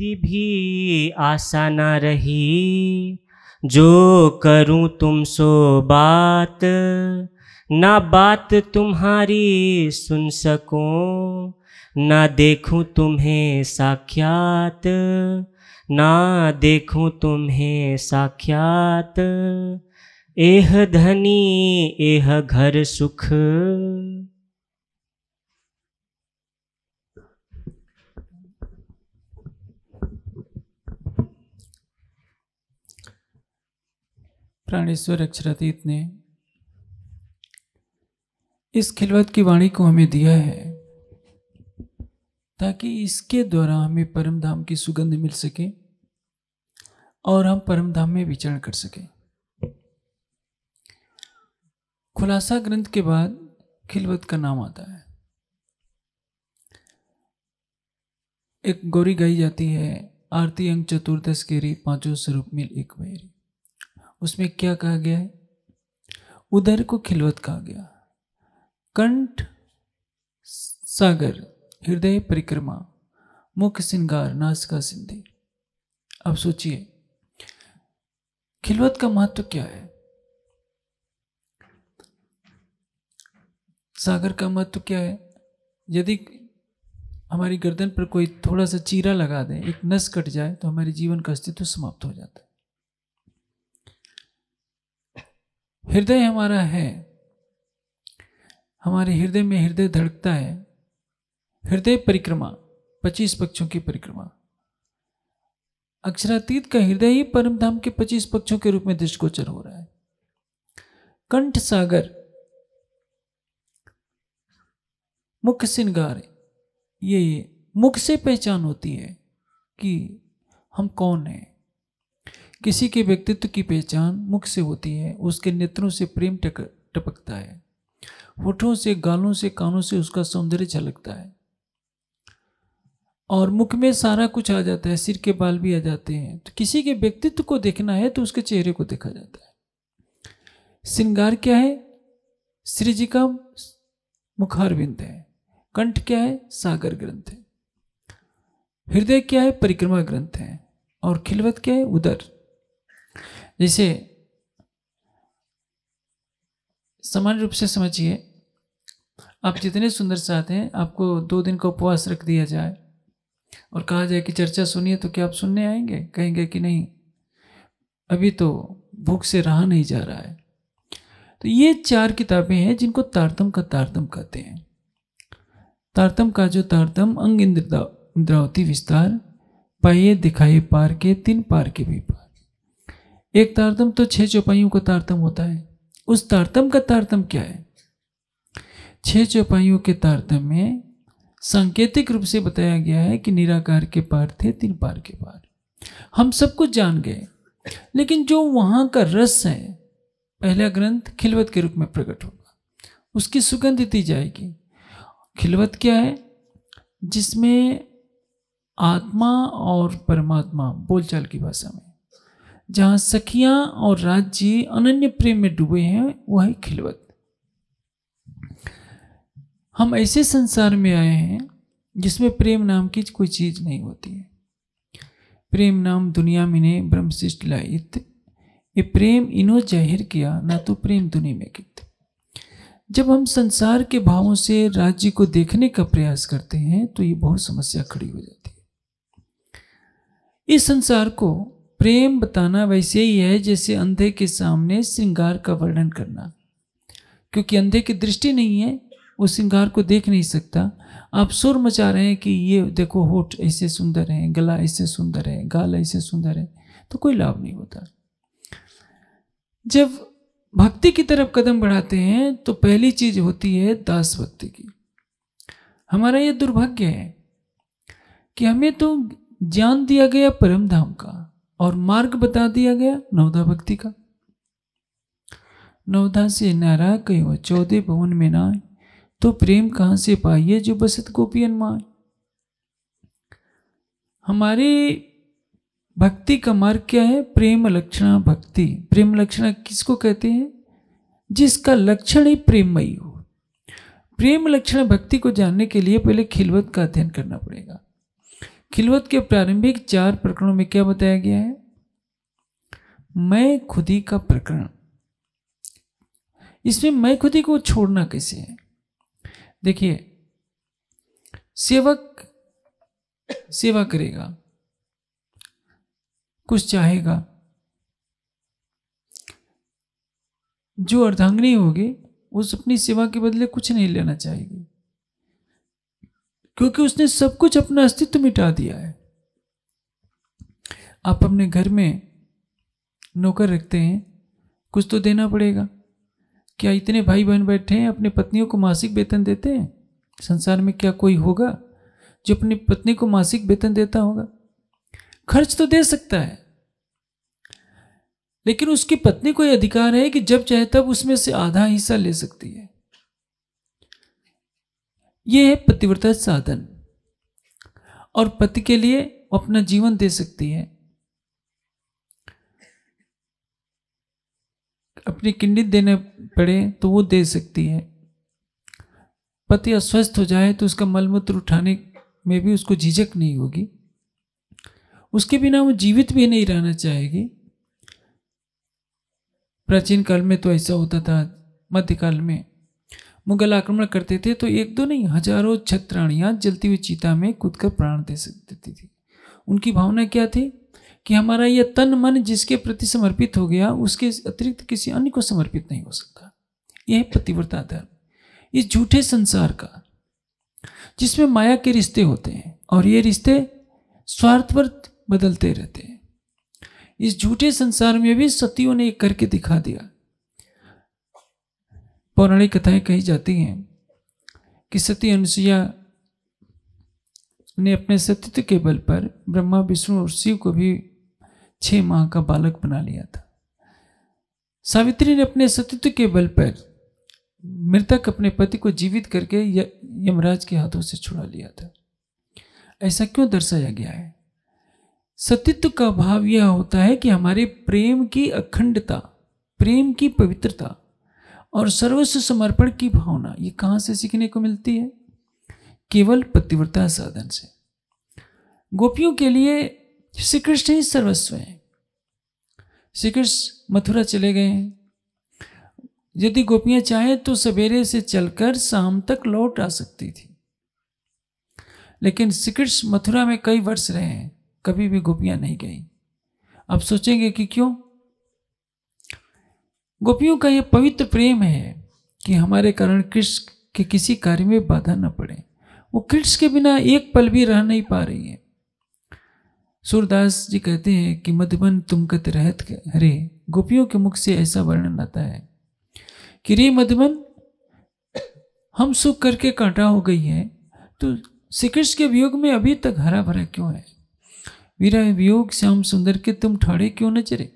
इतनी भी आशा न रही जो करूं तुम सो बात ना बात तुम्हारी सुन सकूं ना देखूं तुम्हें साक्षात ना देखूं तुम्हें साक्षात एह धनी एह घर सुख प्राणेश्वर अक्षरातीत ने इस खिलवत की वाणी को हमें दिया है ताकि इसके द्वारा हमें परम धाम की सुगंध मिल सके और हम परम धाम में विचरण कर सके खुलासा ग्रंथ के बाद खिलवत का नाम आता है एक गौरी गाई जाती है आरती अंग चतुर्दश के पांचों स्वरूप मिल एक मेरी उसमें क्या कहा गया है उदर को खिलवत कहा गया कंठ सागर हृदय परिक्रमा मुख सिंगार नासिका सिंधि अब सोचिए खिलवत का महत्व क्या है सागर का महत्व क्या है यदि हमारी गर्दन पर कोई थोड़ा सा चीरा लगा दे एक नस कट जाए तो हमारे जीवन का अस्तित्व समाप्त हो जाता है हृदय हमारा है हमारे हृदय में हृदय धड़कता है हृदय परिक्रमा पच्चीस पक्षों की परिक्रमा अक्षरातीत का हृदय ही परमधाम के पच्चीस पक्षों के रूप में दृष्टगोचर हो रहा है कंठ सागर मुख सिंगार ये मुख से पहचान होती है कि हम कौन हैं किसी के व्यक्तित्व की पहचान मुख से होती है उसके नेत्रों से प्रेम टक टपकता है होठों से गालों से कानों से उसका सौंदर्य झलकता है और मुख में सारा कुछ आ जाता है सिर के बाल भी आ जाते हैं तो किसी के व्यक्तित्व को देखना है तो उसके चेहरे को देखा जाता है श्रृंगार क्या है श्री जी का मुखारविंद है कंठ क्या है सागर ग्रंथ है हृदय क्या है परिक्रमा ग्रंथ है और खिलवत क्या है उदर जैसे सामान्य रूप से समझिए आप जितने सुंदर चाहते हैं आपको दो दिन का उपवास रख दिया जाए और कहा जाए कि चर्चा सुनिए तो क्या आप सुनने आएंगे कहेंगे कि नहीं अभी तो भूख से रहा नहीं जा रहा है तो ये चार किताबें हैं जिनको तारतम का तारतम कहते हैं तारतम का जो तारतम अंग इंद्रावती विस्तार पाइए दिखाई पार के तीन पार के भी पार एक तारतम तो छह चौपाइयों का तारतम होता है उस तारतम का तारतम क्या है छह चौपाइयों के तारतम में सांकेतिक रूप से बताया गया है कि निराकार के पार थे तीन पार के पार हम सब कुछ जान गए लेकिन जो वहाँ का रस है पहला ग्रंथ खिलवत के रूप में प्रकट होगा उसकी सुगंध दी जाएगी खिलवत क्या है जिसमें आत्मा और परमात्मा बोलचाल की भाषा में जहाँ सखियाँ और राज्य अनन्य प्रेम में डूबे हैं वह है खिलवत हम ऐसे संसार में आए हैं जिसमें प्रेम नाम की कोई चीज़ नहीं होती है प्रेम नाम दुनिया में ने ब्रह्मशिष्ट लाइत ये प्रेम इन्हों जाहिर किया ना तो प्रेम दुनिया में कित जब हम संसार के भावों से राज्य को देखने का प्रयास करते हैं तो ये बहुत समस्या खड़ी हो जाती है इस संसार को प्रेम बताना वैसे ही है जैसे अंधे के सामने श्रृंगार का वर्णन करना क्योंकि अंधे की दृष्टि नहीं है वो श्रृंगार को देख नहीं सकता आप सुर मचा रहे हैं कि ये देखो होठ ऐसे सुंदर हैं गला ऐसे सुंदर है गाल ऐसे सुंदर है तो कोई लाभ नहीं होता जब भक्ति की तरफ कदम बढ़ाते हैं तो पहली चीज होती है दास भक्ति की हमारा ये दुर्भाग्य है कि हमें तो ज्ञान दिया गया परम धाम और मार्ग बता दिया गया नवधा भक्ति का नवधा से नारा कहो चौदह भवन में ना आए तो प्रेम कहाँ से पाइए जो बसत गोपियन माए हमारी भक्ति का मार्ग क्या है प्रेम लक्षणा भक्ति प्रेम लक्षणा किसको कहते हैं जिसका लक्षण ही प्रेममयी हो प्रेम लक्षण भक्ति को जानने के लिए पहले खिलवत का अध्ययन करना पड़ेगा खिलवत के प्रारंभिक चार प्रकरणों में क्या बताया गया है मैं खुदी का प्रकरण इसमें मैं खुदी को छोड़ना कैसे है देखिए सेवक सेवा करेगा कुछ चाहेगा जो अर्धांगिनी होगी उस अपनी सेवा के बदले कुछ नहीं लेना चाहेगी क्योंकि उसने सब कुछ अपना अस्तित्व मिटा दिया है आप अपने घर में नौकर रखते हैं कुछ तो देना पड़ेगा क्या इतने भाई बहन बैठे हैं अपने पत्नियों को मासिक वेतन देते हैं संसार में क्या कोई होगा जो अपनी पत्नी को मासिक वेतन देता होगा खर्च तो दे सकता है लेकिन उसकी पत्नी को यह अधिकार है कि जब चाहे तब उसमें से आधा हिस्सा ले सकती है ये है पतिव्रता साधन और पति के लिए अपना जीवन दे सकती है अपनी किडनी देने पड़े तो वो दे सकती है पति अस्वस्थ हो जाए तो उसका मलमूत्र उठाने में भी उसको झिझक नहीं होगी उसके बिना वो जीवित भी नहीं रहना चाहेगी प्राचीन काल में तो ऐसा होता था मध्यकाल में मुगल आक्रमण करते थे तो एक दो नहीं हजारों छत्राणियाँ जलती हुई चीता में कूद कर प्राण दे सकती थी उनकी भावना क्या थी कि हमारा यह तन मन जिसके प्रति समर्पित हो गया उसके अतिरिक्त किसी अन्य को समर्पित नहीं हो सकता यह पतिव्रता धर्म इस झूठे संसार का जिसमें माया के रिश्ते होते हैं और ये रिश्ते स्वार्थवर बदलते रहते हैं इस झूठे संसार में भी सतियों ने एक करके दिखा दिया पौराणिक कथाएं कही जाती हैं कि सती अनुसुईया ने अपने सतीत्व के बल पर ब्रह्मा विष्णु और शिव को भी छह माह का बालक बना लिया था सावित्री ने अपने सतीत्व के बल पर मृतक अपने पति को जीवित करके यमराज के हाथों से छुड़ा लिया था ऐसा क्यों दर्शाया गया है सतीत्व का भाव यह होता है कि हमारे प्रेम की अखंडता प्रेम की पवित्रता और सर्वस्व समर्पण की भावना ये कहाँ से सीखने को मिलती है केवल पतिव्रता साधन से गोपियों के लिए श्री कृष्ण ही सर्वस्व है श्री कृष्ण मथुरा चले गए हैं यदि गोपियां चाहें तो सवेरे से चलकर शाम तक लौट आ सकती थी लेकिन श्री कृष्ण मथुरा में कई वर्ष रहे हैं कभी भी गोपियां नहीं गई आप सोचेंगे कि क्यों गोपियों का ये पवित्र प्रेम है कि हमारे कारण कृष्ण के किसी कार्य में बाधा न पड़े वो कृष्ण के बिना एक पल भी रह नहीं पा रही है सूरदास जी कहते हैं कि मधुबन तुम कत रहत हरे गोपियों के मुख से ऐसा वर्णन आता है कि रे मधुबन हम सुख करके कांटा हो गई है तो श्री कृष्ण के वियोग में अभी तक हरा भरा क्यों है वीरा वियोग श्याम सुंदर के तुम ठाड़े क्यों न चरे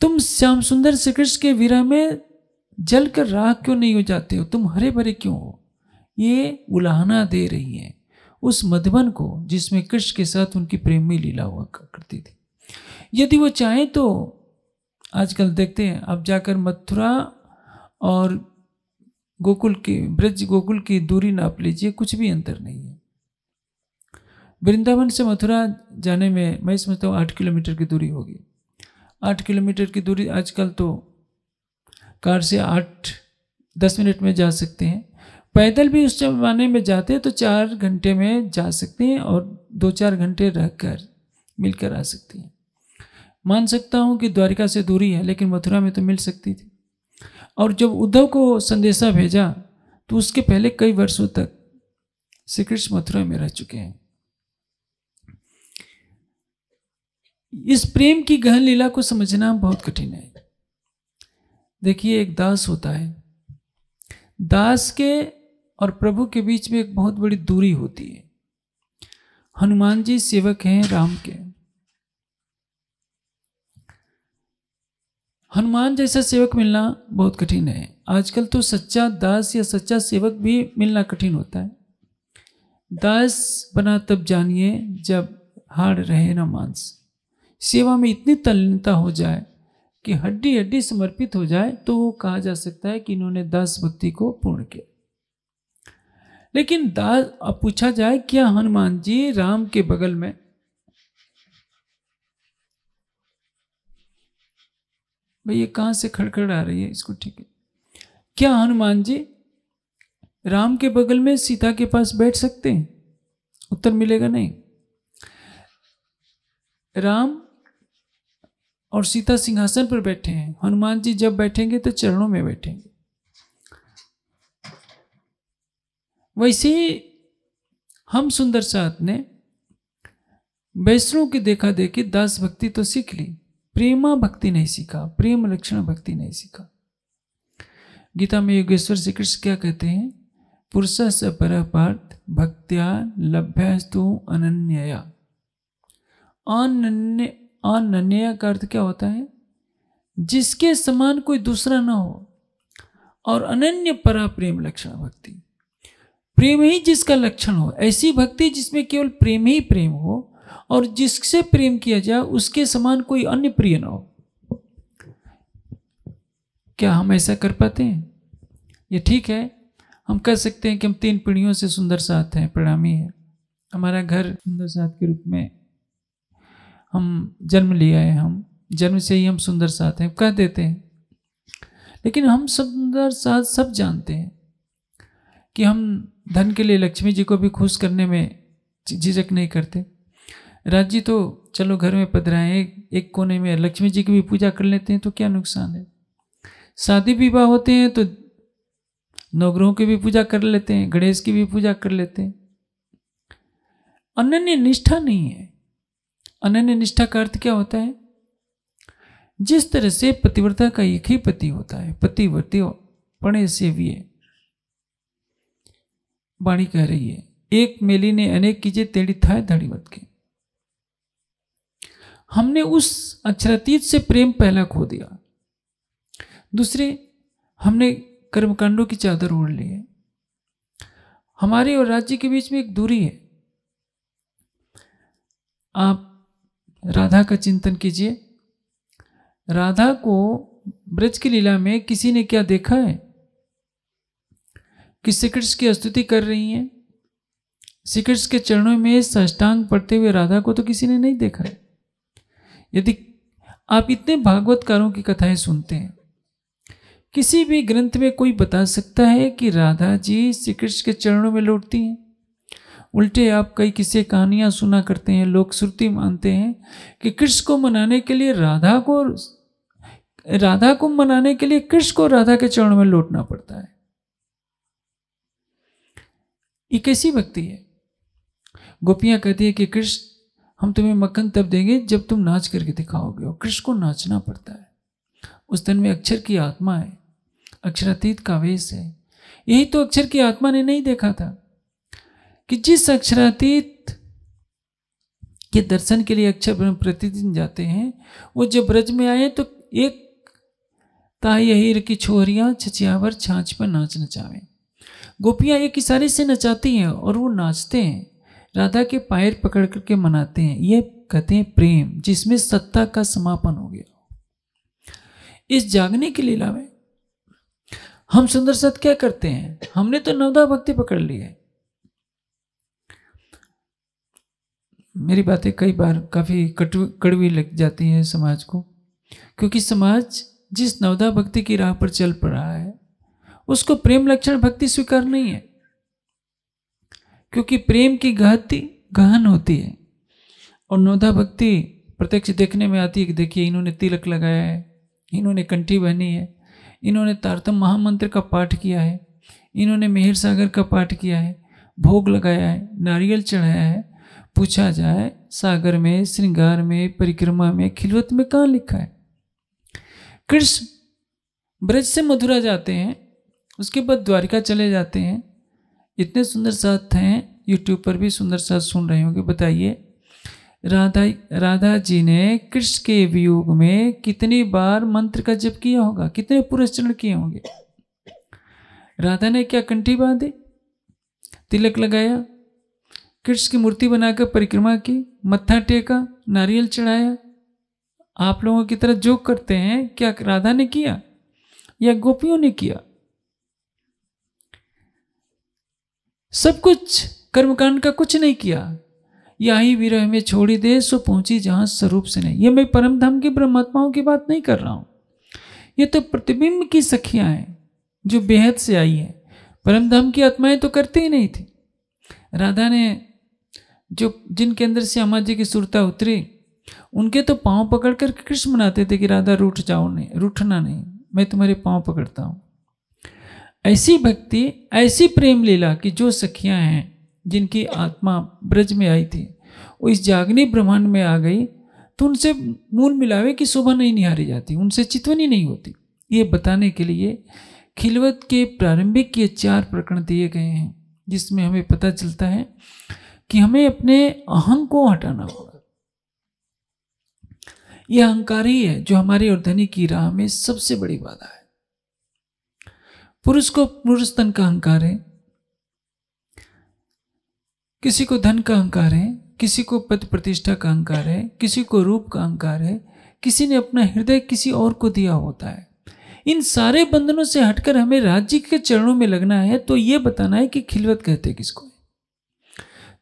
तुम श्याम सुंदर श्री कृष्ण के विरह में जल कर राख क्यों नहीं हो जाते हो तुम हरे भरे क्यों हो ये उलाहना दे रही है उस मधुबन को जिसमें कृष्ण के साथ उनकी प्रेमी लीला हुआ करती थी यदि वो चाहें तो आजकल देखते हैं अब जाकर मथुरा और गोकुल के ब्रज गोकुल की दूरी नाप लीजिए कुछ भी अंतर नहीं है वृंदावन से मथुरा जाने में मैं समझता हूँ आठ किलोमीटर की दूरी होगी आठ किलोमीटर की दूरी आजकल तो कार से आठ दस मिनट में जा सकते हैं पैदल भी उस जमाने में जाते हैं तो चार घंटे में जा सकते हैं और दो चार घंटे रह कर मिलकर आ सकते हैं मान सकता हूँ कि द्वारिका से दूरी है लेकिन मथुरा में तो मिल सकती थी और जब उद्धव को संदेशा भेजा तो उसके पहले कई वर्षों तक श्री कृष्ण मथुरा में रह चुके हैं इस प्रेम की गहन लीला को समझना बहुत कठिन है देखिए एक दास होता है दास के और प्रभु के बीच में एक बहुत बड़ी दूरी होती है हनुमान जी सेवक हैं राम के हनुमान जैसा सेवक मिलना बहुत कठिन है आजकल तो सच्चा दास या सच्चा सेवक भी मिलना कठिन होता है दास बना तब जानिए जब हार रहे ना मांस सेवा में इतनी तल्लीनता हो जाए कि हड्डी हड्डी समर्पित हो जाए तो वो कहा जा सकता है कि इन्होंने दास भक्ति को पूर्ण किया लेकिन दास अब पूछा जाए क्या हनुमान जी राम के बगल में भाई ये कहां से खड़खड़ आ रही है इसको ठीक है क्या हनुमान जी राम के बगल में सीता के पास बैठ सकते हैं उत्तर मिलेगा नहीं राम और सीता सिंहासन पर बैठे हैं हनुमान जी जब बैठेंगे तो चरणों में बैठेंगे वैसे ही हम सुंदर साथ ने वैष्णव की देखा देखी दास भक्ति तो सीख ली प्रेमा भक्ति नहीं सीखा प्रेम लक्षण भक्ति नहीं सीखा गीता में योगेश्वर श्री कृष्ण क्या कहते हैं पुरुष से पर पार्थ भक्त्या लभ्यस्तु अनन्या अन्य अनन्या का अर्थ क्या होता है जिसके समान कोई दूसरा ना हो और अनन्य परा प्रेम लक्षण भक्ति प्रेम ही जिसका लक्षण हो ऐसी भक्ति जिसमें केवल प्रेम ही प्रेम हो और जिससे प्रेम किया जाए उसके समान कोई अन्य प्रिय ना हो क्या हम ऐसा कर पाते हैं ये ठीक है हम कह सकते हैं कि हम तीन पीढ़ियों से सुंदर साथ हैं प्रणामी है हमारा घर सुंदर साथ के रूप में हम जन्म लिया है हम जन्म से ही हम सुंदर साथ हैं कह देते हैं लेकिन हम सुंदर साथ सब जानते हैं कि हम धन के लिए लक्ष्मी जी को भी खुश करने में झिझक नहीं करते राज जी तो चलो घर में पधराएं एक, एक कोने में लक्ष्मी जी की भी पूजा कर लेते हैं तो क्या नुकसान है शादी विवाह होते हैं तो नवग्रहों की भी पूजा कर लेते हैं गणेश की भी पूजा कर लेते हैं अनन्य निष्ठा नहीं है अनन्य निष्ठा का अर्थ क्या होता है जिस तरह से पतिव्रता का एक ही पति होता है पतिव्रती भी है वाणी कह रही है एक मेली ने अनेक कीजे तेड़ी था धड़ीवत के हमने उस अक्षरातीत से प्रेम पहला खो दिया दूसरे हमने कर्मकांडों की चादर ओढ़ ली है हमारे और राज्य के बीच में एक दूरी है आप राधा का चिंतन कीजिए राधा को ब्रज की लीला में किसी ने क्या देखा है कि श्री कृष्ण की स्तुति कर रही हैं श्री कृष्ण के चरणों में सष्टांग पढ़ते हुए राधा को तो किसी ने नहीं देखा है यदि आप इतने भागवतकारों की कथाएं सुनते हैं किसी भी ग्रंथ में कोई बता सकता है कि राधा जी श्री कृष्ण के चरणों में लौटती हैं उल्टे आप कई किस्से कहानियाँ सुना करते हैं लोग श्रुति मानते हैं कि कृष्ण को मनाने के लिए राधा को राधा को मनाने के लिए कृष्ण को राधा के चरण में लौटना पड़ता है ये कैसी भक्ति है गोपियां कहती है कि कृष्ण हम तुम्हें मक्खन तब देंगे जब तुम नाच करके दिखाओगे और कृष्ण को नाचना पड़ता है उस दिन में अक्षर की आत्मा है अक्षरातीत का वेश है यही तो अक्षर की आत्मा ने नहीं देखा था कि जिस अक्षरातीत के दर्शन के लिए अक्षर प्रतिदिन जाते हैं वो जब ब्रज में आए तो एक अहिर की छोरियां छछियावर छाछ पर नाच नचावे गोपियां एक इशारे से नचाती हैं और वो नाचते हैं राधा के पैर पकड़ करके मनाते हैं ये कहते हैं प्रेम जिसमें सत्ता का समापन हो गया इस जागने की लीला में हम सुंदर सत क्या करते हैं हमने तो नवदा भक्ति पकड़ ली है मेरी बातें कई बार काफ़ी कड़वी लग जाती हैं समाज को क्योंकि समाज जिस नवदा भक्ति की राह पर चल पड़ा है उसको प्रेम लक्षण भक्ति स्वीकार नहीं है क्योंकि प्रेम की गहती गहन होती है और नवदा भक्ति प्रत्यक्ष देखने में आती है कि देखिए इन्होंने तिलक लगाया है इन्होंने कंठी बहनी है इन्होंने तारतम महामंत्र का पाठ किया है इन्होंने मेहर सागर का पाठ किया है भोग लगाया है नारियल चढ़ाया है पूछा जाए सागर में श्रृंगार में परिक्रमा में खिलवत में कहाँ लिखा है कृष्ण ब्रज से मथुरा जाते हैं उसके बाद द्वारिका चले जाते हैं इतने सुंदर साथ हैं यूट्यूब पर भी सुंदर साथ सुन रहे होंगे बताइए राधा राधा जी ने कृष्ण के वियोग में कितनी बार मंत्र का जप किया होगा कितने पुरस्चरण किए होंगे राधा ने क्या कंठी बांधी तिलक लगाया कृष्ण की मूर्ति बनाकर परिक्रमा की मत्था टेका नारियल चढ़ाया आप लोगों की तरह जो करते हैं क्या राधा ने किया या गोपियों ने किया सब कुछ कर्मकांड का कुछ नहीं किया यही विरह में छोड़ी दे सो पहुंची जहां स्वरूप से नहीं ये मैं परम धाम के ब्रह्मात्माओं की बात नहीं कर रहा हूं ये तो प्रतिबिंब की सखियां हैं जो बेहद से आई हैं परम धाम की आत्माएं तो करती ही नहीं थी राधा ने जो जिनके अंदर श्यामा जी की सुरता उतरी उनके तो पाँव पकड़ कर कृष्ण मनाते थे कि राधा रूठ जाओ नहीं रूठना नहीं मैं तुम्हारे पाँव पकड़ता हूँ ऐसी भक्ति ऐसी प्रेम लीला कि जो सखियाँ हैं जिनकी आत्मा ब्रज में आई थी वो इस जागनी ब्रह्मांड में आ गई तो उनसे मूल मिलावे की शोभा नहीं निहारी जाती उनसे चितवनी नहीं होती ये बताने के लिए खिलवत के प्रारंभिक ये चार प्रकरण दिए गए हैं जिसमें हमें पता चलता है कि हमें अपने अहम को हटाना होगा यह अहंकार ही है जो हमारी धनी की राह में सबसे बड़ी बाधा है पुरुष को पुरुष धन का अहंकार है किसी को धन का अहंकार है किसी को पद प्रतिष्ठा का अहंकार है किसी को रूप का अहंकार है किसी ने अपना हृदय किसी और को दिया होता है इन सारे बंधनों से हटकर हमें राज्य के चरणों में लगना है तो यह बताना है कि खिलवत कहते किसको है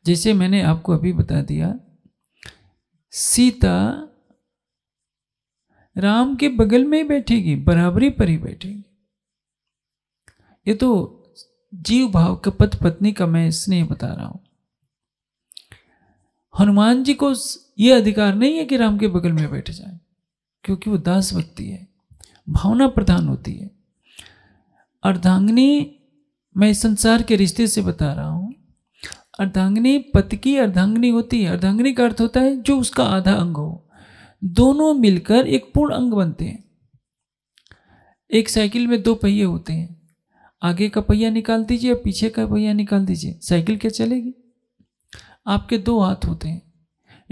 जैसे मैंने आपको अभी बता दिया सीता राम के बगल में ही बैठेगी बराबरी पर ही बैठेगी ये तो जीव भाव का पत पत्नी का मैं स्नेह बता रहा हूं हनुमान जी को यह अधिकार नहीं है कि राम के बगल में बैठ जाए क्योंकि वो दास भक्ति है भावना प्रधान होती है अर्धांगनी मैं संसार के रिश्ते से बता रहा हूं अर्धांगनी पति की अर्धांगनी होती है अर्धांगनी का अर्थ होता है जो उसका आधा अंग हो दोनों मिलकर एक पूर्ण अंग बनते हैं एक साइकिल में दो पहिए होते हैं आगे का पहिया निकाल दीजिए और पीछे का पहिया निकाल दीजिए साइकिल क्या चलेगी आपके दो हाथ होते हैं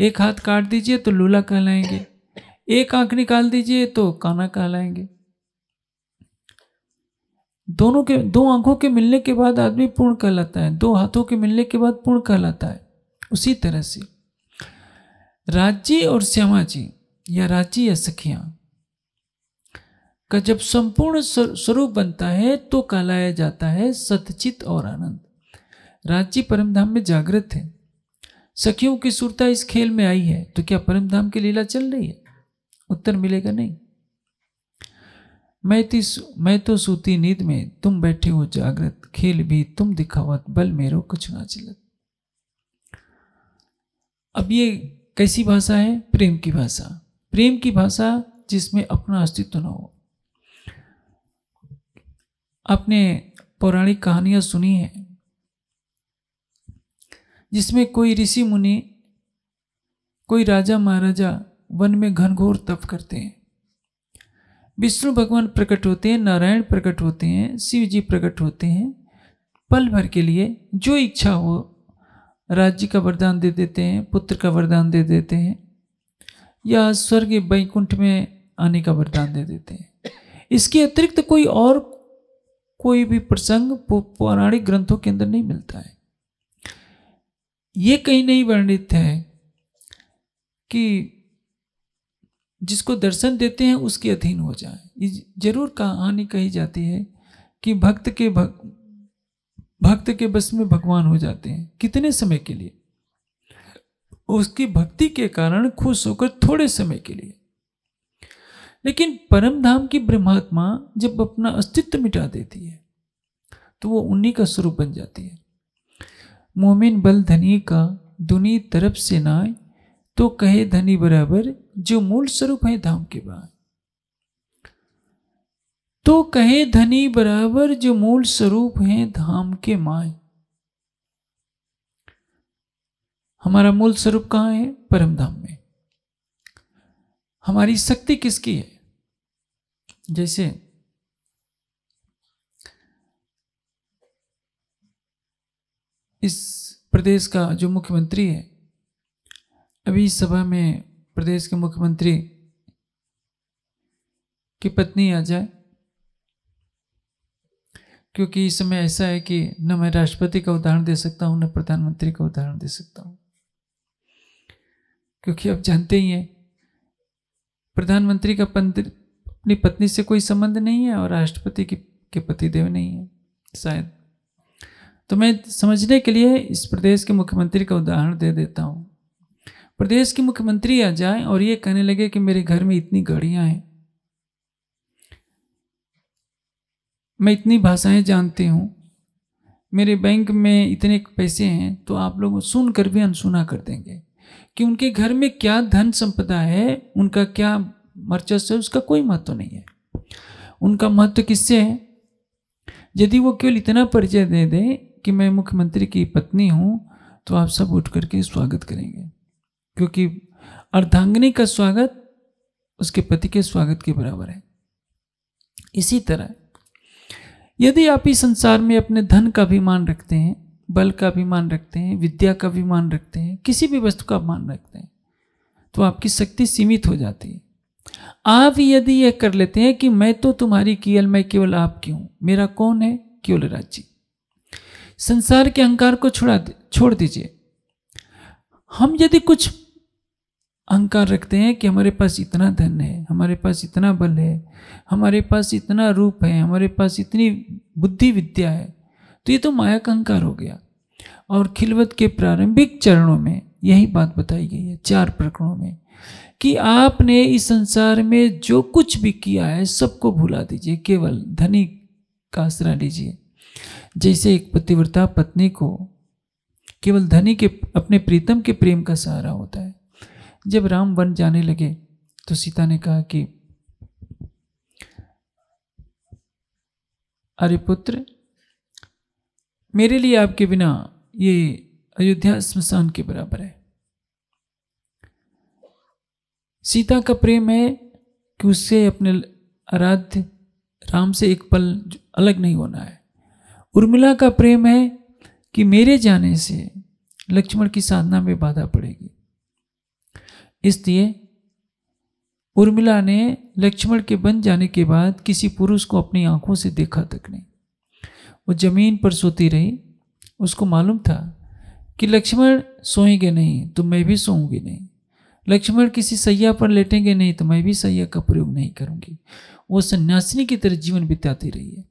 एक हाथ काट दीजिए तो लूला कहलाएंगे एक आंख निकाल दीजिए तो काना कहलाएंगे दोनों के दो आंखों के मिलने के बाद आदमी पूर्ण कहलाता है दो हाथों के मिलने के बाद पूर्ण कहलाता है उसी तरह से राज्य और श्यामा जी या राज्य या सखिया का जब संपूर्ण स्वरूप बनता है तो कहलाया जाता है सतचित और आनंद राज्य परमधाम में जागृत है सखियों की सुरता इस खेल में आई है तो क्या परमधाम की लीला चल रही है उत्तर मिलेगा नहीं मैं तिस मैं तो सूती नींद में तुम बैठे हो जागृत खेल भी तुम दिखावत बल मेरो कुछ ना चलत अब ये कैसी भाषा है प्रेम की भाषा प्रेम की भाषा जिसमें अपना अस्तित्व ना हो आपने पौराणिक कहानियां सुनी है जिसमें कोई ऋषि मुनि कोई राजा महाराजा वन में घनघोर तप करते हैं विष्णु भगवान प्रकट होते हैं नारायण प्रकट होते हैं शिव जी प्रकट होते हैं पल भर के लिए जो इच्छा हो राज्य का वरदान दे देते हैं पुत्र का वरदान दे देते हैं या स्वर्ग वैकुंठ में आने का वरदान दे देते हैं इसके अतिरिक्त कोई और कोई भी प्रसंग पौराणिक ग्रंथों के अंदर नहीं मिलता है ये कहीं नहीं वर्णित है कि जिसको दर्शन देते हैं उसके अधीन हो जाए ये जरूर कहानी कही जाती है कि भक्त के भक्त भक्त के बस में भगवान हो जाते हैं कितने समय के लिए उसकी भक्ति के कारण खुश होकर थोड़े समय के लिए लेकिन परम धाम की ब्रह्मात्मा जब अपना अस्तित्व मिटा देती है तो वो उन्हीं का स्वरूप बन जाती है मोमिन बल धनी का दुनी तरफ से नाय तो कहे धनी बराबर जो मूल स्वरूप है धाम के बाद तो कहे धनी बराबर जो मूल स्वरूप है धाम के माए हमारा मूल स्वरूप कहां है परम धाम में हमारी शक्ति किसकी है जैसे इस प्रदेश का जो मुख्यमंत्री है अभी सभा में प्रदेश के मुख्यमंत्री की पत्नी आ जाए क्योंकि इस समय ऐसा है कि न मैं राष्ट्रपति का उदाहरण दे सकता हूं न प्रधानमंत्री का उदाहरण दे सकता हूं क्योंकि आप जानते ही हैं प्रधानमंत्री का अपनी पत्नी से कोई संबंध नहीं है और राष्ट्रपति की के देव नहीं है शायद तो मैं समझने के लिए इस प्रदेश के मुख्यमंत्री का उदाहरण दे देता हूँ प्रदेश के मुख्यमंत्री आ जाए और ये कहने लगे कि मेरे घर में इतनी घड़ियां हैं मैं इतनी भाषाएं जानती हूं मेरे बैंक में इतने पैसे हैं तो आप लोग सुन कर भी अनसुना कर देंगे कि उनके घर में क्या धन संपदा है उनका क्या वर्चस्व है उसका कोई महत्व नहीं है उनका महत्व किससे है यदि वो केवल इतना परिचय दे दें कि मैं मुख्यमंत्री की पत्नी हूँ तो आप सब उठ करके स्वागत करेंगे क्योंकि अर्धांगिनी का स्वागत उसके पति के स्वागत के बराबर है इसी तरह यदि आप इस संसार में अपने धन का अभिमान रखते हैं बल का अभिमान रखते हैं विद्या का अभिमान रखते हैं किसी भी वस्तु का अभिमान रखते हैं तो आपकी शक्ति सीमित हो जाती है आप यदि यह कर लेते हैं कि मैं तो तुम्हारी कियल मैं केवल आपकी हूं मेरा कौन है केवल राज्य संसार के अहंकार को छोड़ा छोड़ दीजिए हम यदि कुछ अहंकार रखते हैं कि हमारे पास इतना धन है हमारे पास इतना बल है हमारे पास इतना रूप है हमारे पास इतनी बुद्धि विद्या है तो ये तो माया का अहंकार हो गया और खिलवत के प्रारंभिक चरणों में यही बात बताई गई है चार प्रकरणों में कि आपने इस संसार में जो कुछ भी किया है सबको भुला दीजिए केवल धनी का आसरा लीजिए जैसे एक पतिव्रता पत्नी को केवल धनी के अपने प्रीतम के प्रेम का सहारा होता है जब राम वन जाने लगे तो सीता ने कहा कि अरे पुत्र मेरे लिए आपके बिना ये अयोध्या स्मशान के बराबर है सीता का प्रेम है कि उससे अपने आराध्य राम से एक पल अलग नहीं होना है उर्मिला का प्रेम है कि मेरे जाने से लक्ष्मण की साधना में बाधा पड़ेगी इसलिए उर्मिला ने लक्ष्मण के बन जाने के बाद किसी पुरुष को अपनी आंखों से देखा तक नहीं वो जमीन पर सोती रही उसको मालूम था कि लक्ष्मण सोएंगे नहीं तो मैं भी सोऊंगी नहीं लक्ष्मण किसी सैया पर लेटेंगे नहीं तो मैं भी सैया का प्रयोग नहीं करूंगी वो सन्यासिनी की तरह जीवन बिताती रही है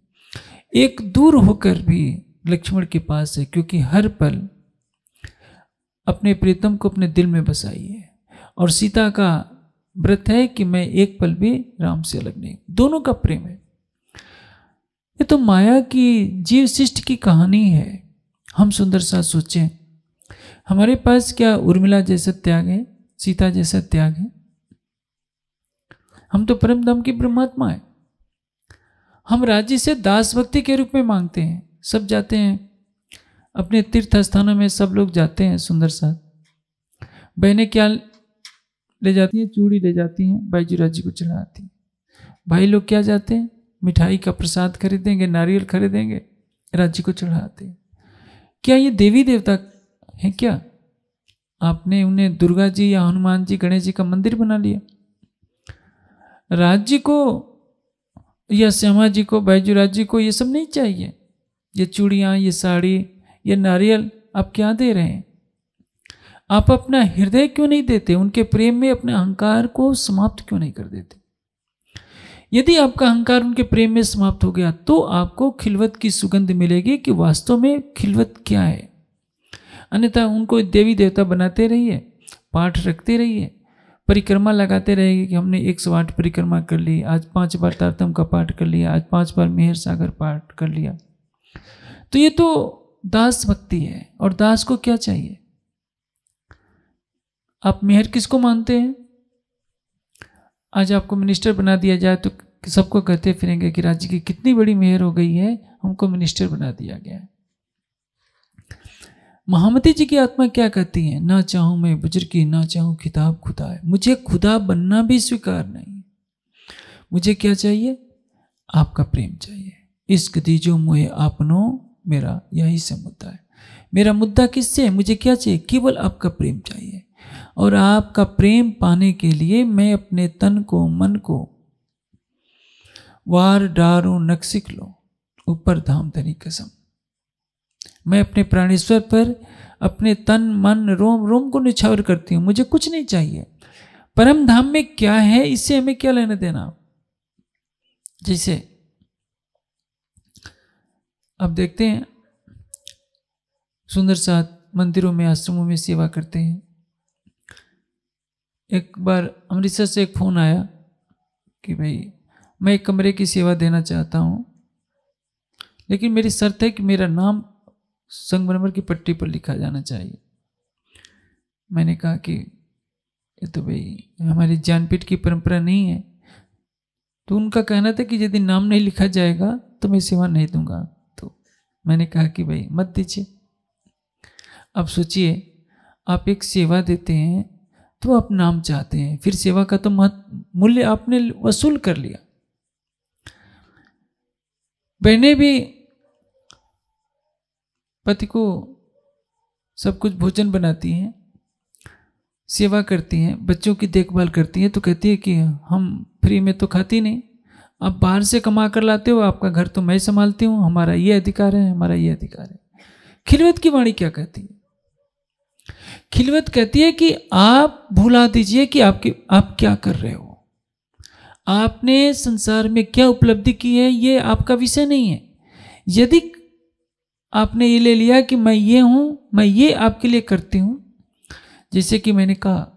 एक दूर होकर भी लक्ष्मण के पास है क्योंकि हर पल अपने प्रीतम को अपने दिल में बसाइए और सीता का व्रत है कि मैं एक पल भी राम से अलग नहीं दोनों का प्रेम है ये तो माया की जीव शिष्ट की कहानी है हम सुंदर सा सोचें हमारे पास क्या उर्मिला जैसा त्याग है सीता जैसा त्याग है हम तो परम धाम की ब्रह्मात्मा है हम राज्य से दास भक्ति के रूप में मांगते हैं सब जाते हैं अपने तीर्थ स्थानों में सब लोग जाते हैं सुंदर साथ बहनें क्या ले जाती हैं चूड़ी ले जाती हैं भाई जी को चढ़ाती भाई लोग क्या जाते हैं मिठाई का प्रसाद खरीदेंगे नारियल खरीदेंगे राज्य को चढ़ाते हैं क्या ये देवी देवता हैं क्या आपने उन्हें दुर्गा जी या हनुमान जी गणेश जी का मंदिर बना लिया राज्य को या श्यामा जी को बैजू राज्य को ये सब नहीं चाहिए ये चूड़ियाँ ये साड़ी ये नारियल आप क्या दे रहे हैं आप अपना हृदय क्यों नहीं देते उनके प्रेम में अपने अहंकार को समाप्त क्यों नहीं कर देते यदि आपका अहंकार उनके प्रेम में समाप्त हो गया तो आपको खिलवत की सुगंध मिलेगी कि वास्तव में खिलवत क्या है अन्यथा उनको देवी देवता बनाते रहिए पाठ रखते रहिए परिक्रमा लगाते रहेंगे कि हमने एक सौ आठ परिक्रमा कर ली आज पांच बार तारतम का पाठ कर लिया आज पांच बार मेहर सागर पाठ कर लिया तो ये तो दास भक्ति है और दास को क्या चाहिए आप मेहर किसको मानते हैं आज आपको मिनिस्टर बना दिया जाए तो सबको कहते फिरेंगे कि राज्य की कितनी बड़ी मेहर हो गई है हमको मिनिस्टर बना दिया गया महामती जी की आत्मा क्या कहती है ना चाहूं मैं बुजुर्ग की ना चाहूं खिताब खुदा है मुझे खुदा बनना भी स्वीकार नहीं मुझे क्या चाहिए आपका प्रेम चाहिए इश्क दीजो मुहे आपनो मेरा यही से मुद्दा है मेरा मुद्दा किससे है मुझे क्या चाहिए केवल आपका प्रेम चाहिए और आपका प्रेम पाने के लिए मैं अपने तन को मन को वार डारो नक्सिक लो ऊपर धाम धनी कसम मैं अपने प्राणेश्वर पर अपने तन मन रोम रोम को निछावर करती हूँ मुझे कुछ नहीं चाहिए परम धाम में क्या है इससे हमें क्या लेना देना जैसे अब देखते हैं सुंदर सात मंदिरों में आश्रमों में सेवा करते हैं एक बार अमृतसर से एक फ़ोन आया कि भाई मैं एक कमरे की सेवा देना चाहता हूँ लेकिन मेरी शर्त है कि मेरा नाम संगमरमर की पट्टी पर लिखा जाना चाहिए मैंने कहा कि ये तो भाई हमारी जानपीठ की परंपरा नहीं है तो उनका कहना था कि यदि नाम नहीं लिखा जाएगा तो मैं सेवा नहीं दूंगा मैंने कहा कि भाई मत दीजिए अब सोचिए आप एक सेवा देते हैं तो आप नाम चाहते हैं फिर सेवा का तो मूल्य आपने वसूल कर लिया बहने भी पति को सब कुछ भोजन बनाती हैं सेवा करती हैं बच्चों की देखभाल करती हैं तो कहती है कि हम फ्री में तो खाती नहीं आप बाहर से कमा कर लाते हो आपका घर तो मैं संभालती हूँ हमारा ये अधिकार है हमारा ये अधिकार है खिलवत की वाणी क्या कहती है खिलवत कहती है कि आप भुला दीजिए कि आपके आप क्या कर रहे हो आपने संसार में क्या उपलब्धि की है ये आपका विषय नहीं है यदि आपने ये ले लिया कि मैं ये हूं मैं ये आपके लिए करती हूं जैसे कि मैंने कहा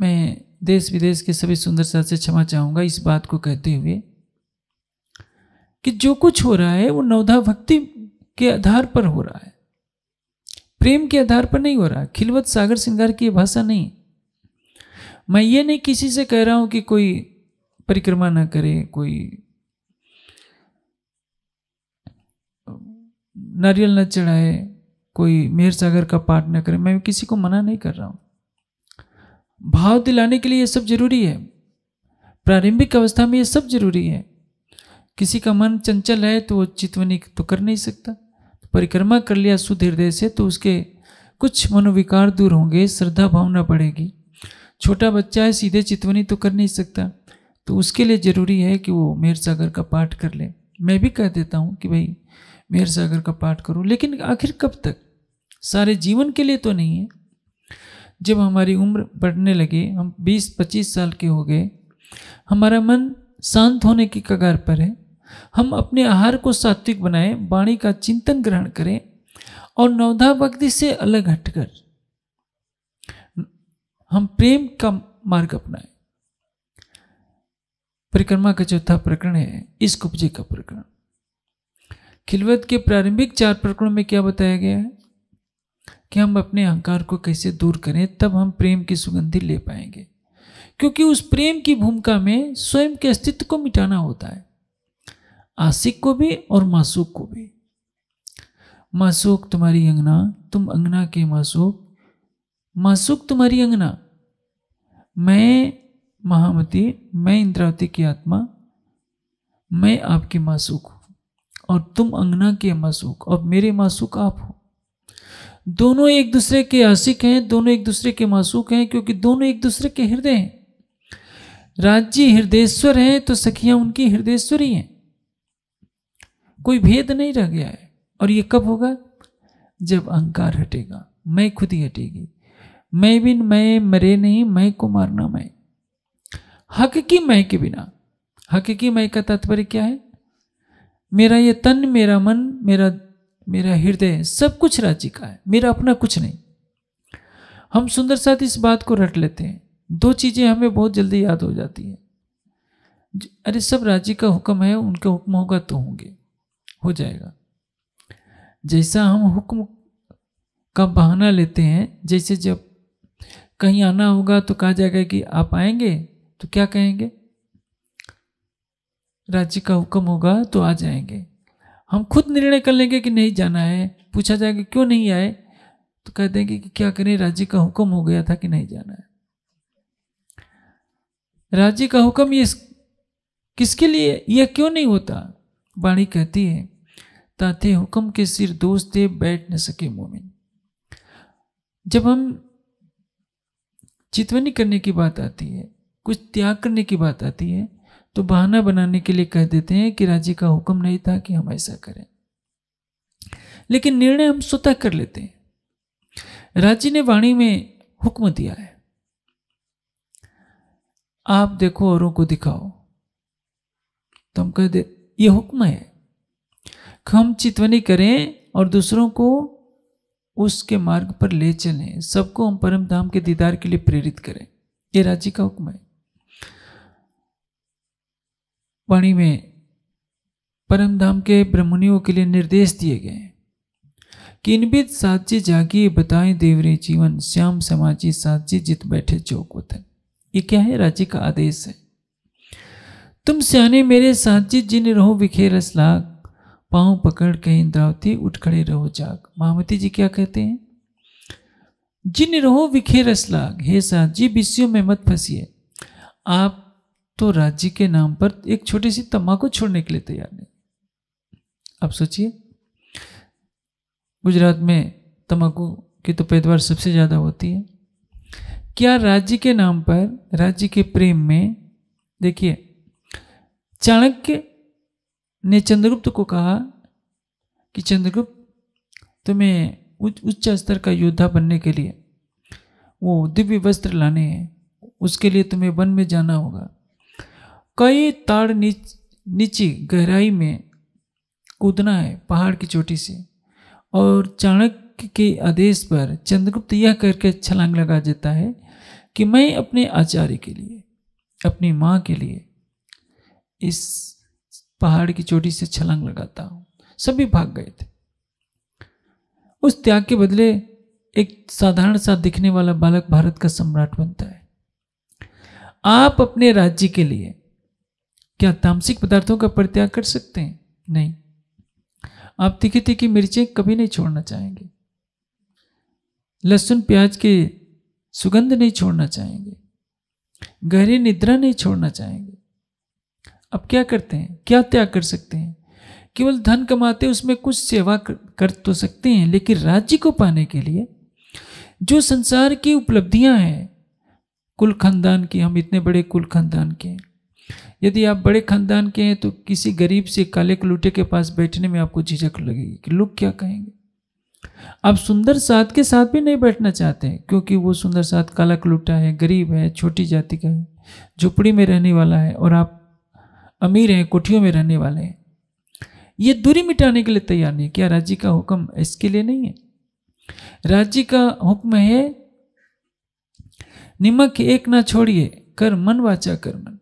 मैं देश विदेश के सभी सुंदर सर से क्षमा चाहूँगा इस बात को कहते हुए कि जो कुछ हो रहा है वो नवधा भक्ति के आधार पर हो रहा है प्रेम के आधार पर नहीं हो रहा खिलवत सागर श्रृंगार की भाषा नहीं मैं ये नहीं किसी से कह रहा हूं कि कोई परिक्रमा ना करे कोई नारियल न चढ़ाए कोई मेहर सागर का पाठ न करे मैं किसी को मना नहीं कर रहा हूं भाव दिलाने के लिए ये सब जरूरी है प्रारंभिक अवस्था में ये सब जरूरी है किसी का मन चंचल है तो वो चितवनी तो कर नहीं सकता परिक्रमा कर लिया शुद्ध हृदय से तो उसके कुछ मनोविकार दूर होंगे श्रद्धा भावना बढ़ेगी छोटा बच्चा है सीधे चितवनी तो कर नहीं सकता तो उसके लिए ज़रूरी है कि वो मेहर सागर का पाठ कर ले मैं भी कह देता हूँ कि भाई मेहर सागर का पाठ करो लेकिन आखिर कब तक सारे जीवन के लिए तो नहीं है जब हमारी उम्र बढ़ने लगी हम 20-25 साल के हो गए हमारा मन शांत होने की कगार पर है हम अपने आहार को सात्विक बनाएं वाणी का चिंतन ग्रहण करें और नवधा भक्ति से अलग हटकर हम प्रेम का मार्ग अपनाएं परिक्रमा का चौथा प्रकरण है इस कुब्जे का प्रकरण खिलवत के प्रारंभिक चार प्रकरणों में क्या बताया गया है कि हम अपने अहंकार को कैसे दूर करें तब हम प्रेम की सुगंधि ले पाएंगे क्योंकि उस प्रेम की भूमिका में स्वयं के अस्तित्व को मिटाना होता है आशिक को भी और मासूक को भी मासूक तुम्हारी अंगना तुम अंगना के मासूक मासूक तुम्हारी अंगना मैं महामती मैं इंद्रावती की आत्मा मैं आपकी मासूक हूँ और तुम अंगना के मासूक और मेरे मासूक आप हो दोनों एक दूसरे के आशिक हैं दोनों एक दूसरे के मासूक हैं क्योंकि दोनों एक दूसरे के हृदय हैं राज्य हृदयेश्वर हैं तो सखियां उनकी हृदयेश्वरी हैं कोई भेद नहीं रह गया है और ये कब होगा जब अहंकार हटेगा मैं खुद ही हटेगी मैं बिन मैं मरे नहीं मैं को मारना मैं हक की मैं के बिना हक की मैं का तात्पर्य क्या है मेरा ये तन मेरा मन मेरा मेरा हृदय सब कुछ राज्य का है मेरा अपना कुछ नहीं हम सुंदर साथ इस बात को रट लेते हैं दो चीज़ें हमें बहुत जल्दी याद हो जाती हैं अरे सब राज्य का हुक्म है उनका हुक्म होगा तो होंगे हो जाएगा जैसा हम हुक्म का बहाना लेते हैं जैसे जब कहीं आना होगा तो कहा जाएगा कि आप आएंगे तो क्या कहेंगे राज्य का हुक्म होगा तो आ जाएंगे हम खुद निर्णय कर लेंगे कि नहीं जाना है पूछा जाएगा क्यों नहीं आए तो कह देंगे कि क्या करें राज्य का हुक्म हो गया था कि नहीं जाना है राज्य का हुक्म ये किसके लिए यह क्यों नहीं होता वाणी कहती है ताते हुक्म के सिर दोस्ते बैठ न सके मोमिन जब हम चितवनी करने की बात आती है कुछ त्याग करने की बात आती है तो बहाना बनाने के लिए कह देते हैं कि राजी का हुक्म नहीं था कि हम ऐसा करें लेकिन निर्णय हम स्वतः कर लेते हैं राजी ने वाणी में हुक्म दिया है आप देखो औरों को दिखाओ तो हम कह दे ये हुक्म है हम चितवनी करें और दूसरों को उसके मार्ग पर ले चलें सबको हम परम धाम के दीदार के लिए प्रेरित करें ये राज्य का हुक्म है वाणी में परमधाम के ब्रह्मणियों के लिए निर्देश दिए गए किनबिद साची जागी बताए देवरे जीवन श्याम समाजी साची जित बैठे चौक वतन ये क्या है राज्य का आदेश है तुम सियाने मेरे साची जिन रहो विखे रस लाग पाँव पकड़ के इंद्रावती उठ खड़े रहो जाग महामती जी क्या कहते हैं जिन रहो विखे रस लाग हे साची विषयों में मत फंसिए आप तो राज्य के नाम पर एक छोटी सी तम्बाकू छोड़ने के लिए तैयार नहीं आप सोचिए गुजरात में तम्बाकू की तो पैदावार सबसे ज़्यादा होती है क्या राज्य के नाम पर राज्य के प्रेम में देखिए चाणक्य ने चंद्रगुप्त को कहा कि चंद्रगुप्त तुम्हें उच्च स्तर का योद्धा बनने के लिए वो दिव्य वस्त्र लाने हैं उसके लिए तुम्हें वन में जाना होगा कई ताड़ नीच, नीची गहराई में कूदना है पहाड़ की चोटी से और चाणक्य के आदेश पर चंद्रगुप्त यह करके छलांग लगा देता है कि मैं अपने आचार्य के लिए अपनी माँ के लिए इस पहाड़ की चोटी से छलांग लगाता हूँ सभी भाग गए थे उस त्याग के बदले एक साधारण सा दिखने वाला बालक भारत का सम्राट बनता है आप अपने राज्य के लिए क्या तामसिक पदार्थों का परित्याग कर सकते हैं नहीं आप तीखी तीखी मिर्चें कभी नहीं छोड़ना चाहेंगे लहसुन प्याज के सुगंध नहीं छोड़ना चाहेंगे गहरी निद्रा नहीं छोड़ना चाहेंगे अब क्या करते हैं क्या त्याग कर सकते हैं केवल धन कमाते उसमें कुछ सेवा कर, कर तो सकते हैं लेकिन राज्य को पाने के लिए जो संसार की उपलब्धियां हैं कुल खानदान की हम इतने बड़े कुल खानदान के हैं यदि आप बड़े खानदान के हैं तो किसी गरीब से काले कलूटे के पास बैठने में आपको झिझक लगेगी कि लोग क्या कहेंगे आप सुंदर साथ के साथ भी नहीं बैठना चाहते हैं क्योंकि वो सुंदर साथ काला कलूटा है गरीब है छोटी जाति का है झुपड़ी में रहने वाला है और आप अमीर हैं कोठियों में रहने वाले हैं ये दूरी मिटाने के लिए तैयार नहीं क्या राज्य का हुक्म इसके लिए नहीं है राज्य का हुक्म है निमक एक ना छोड़िए कर मन वाचा कर मन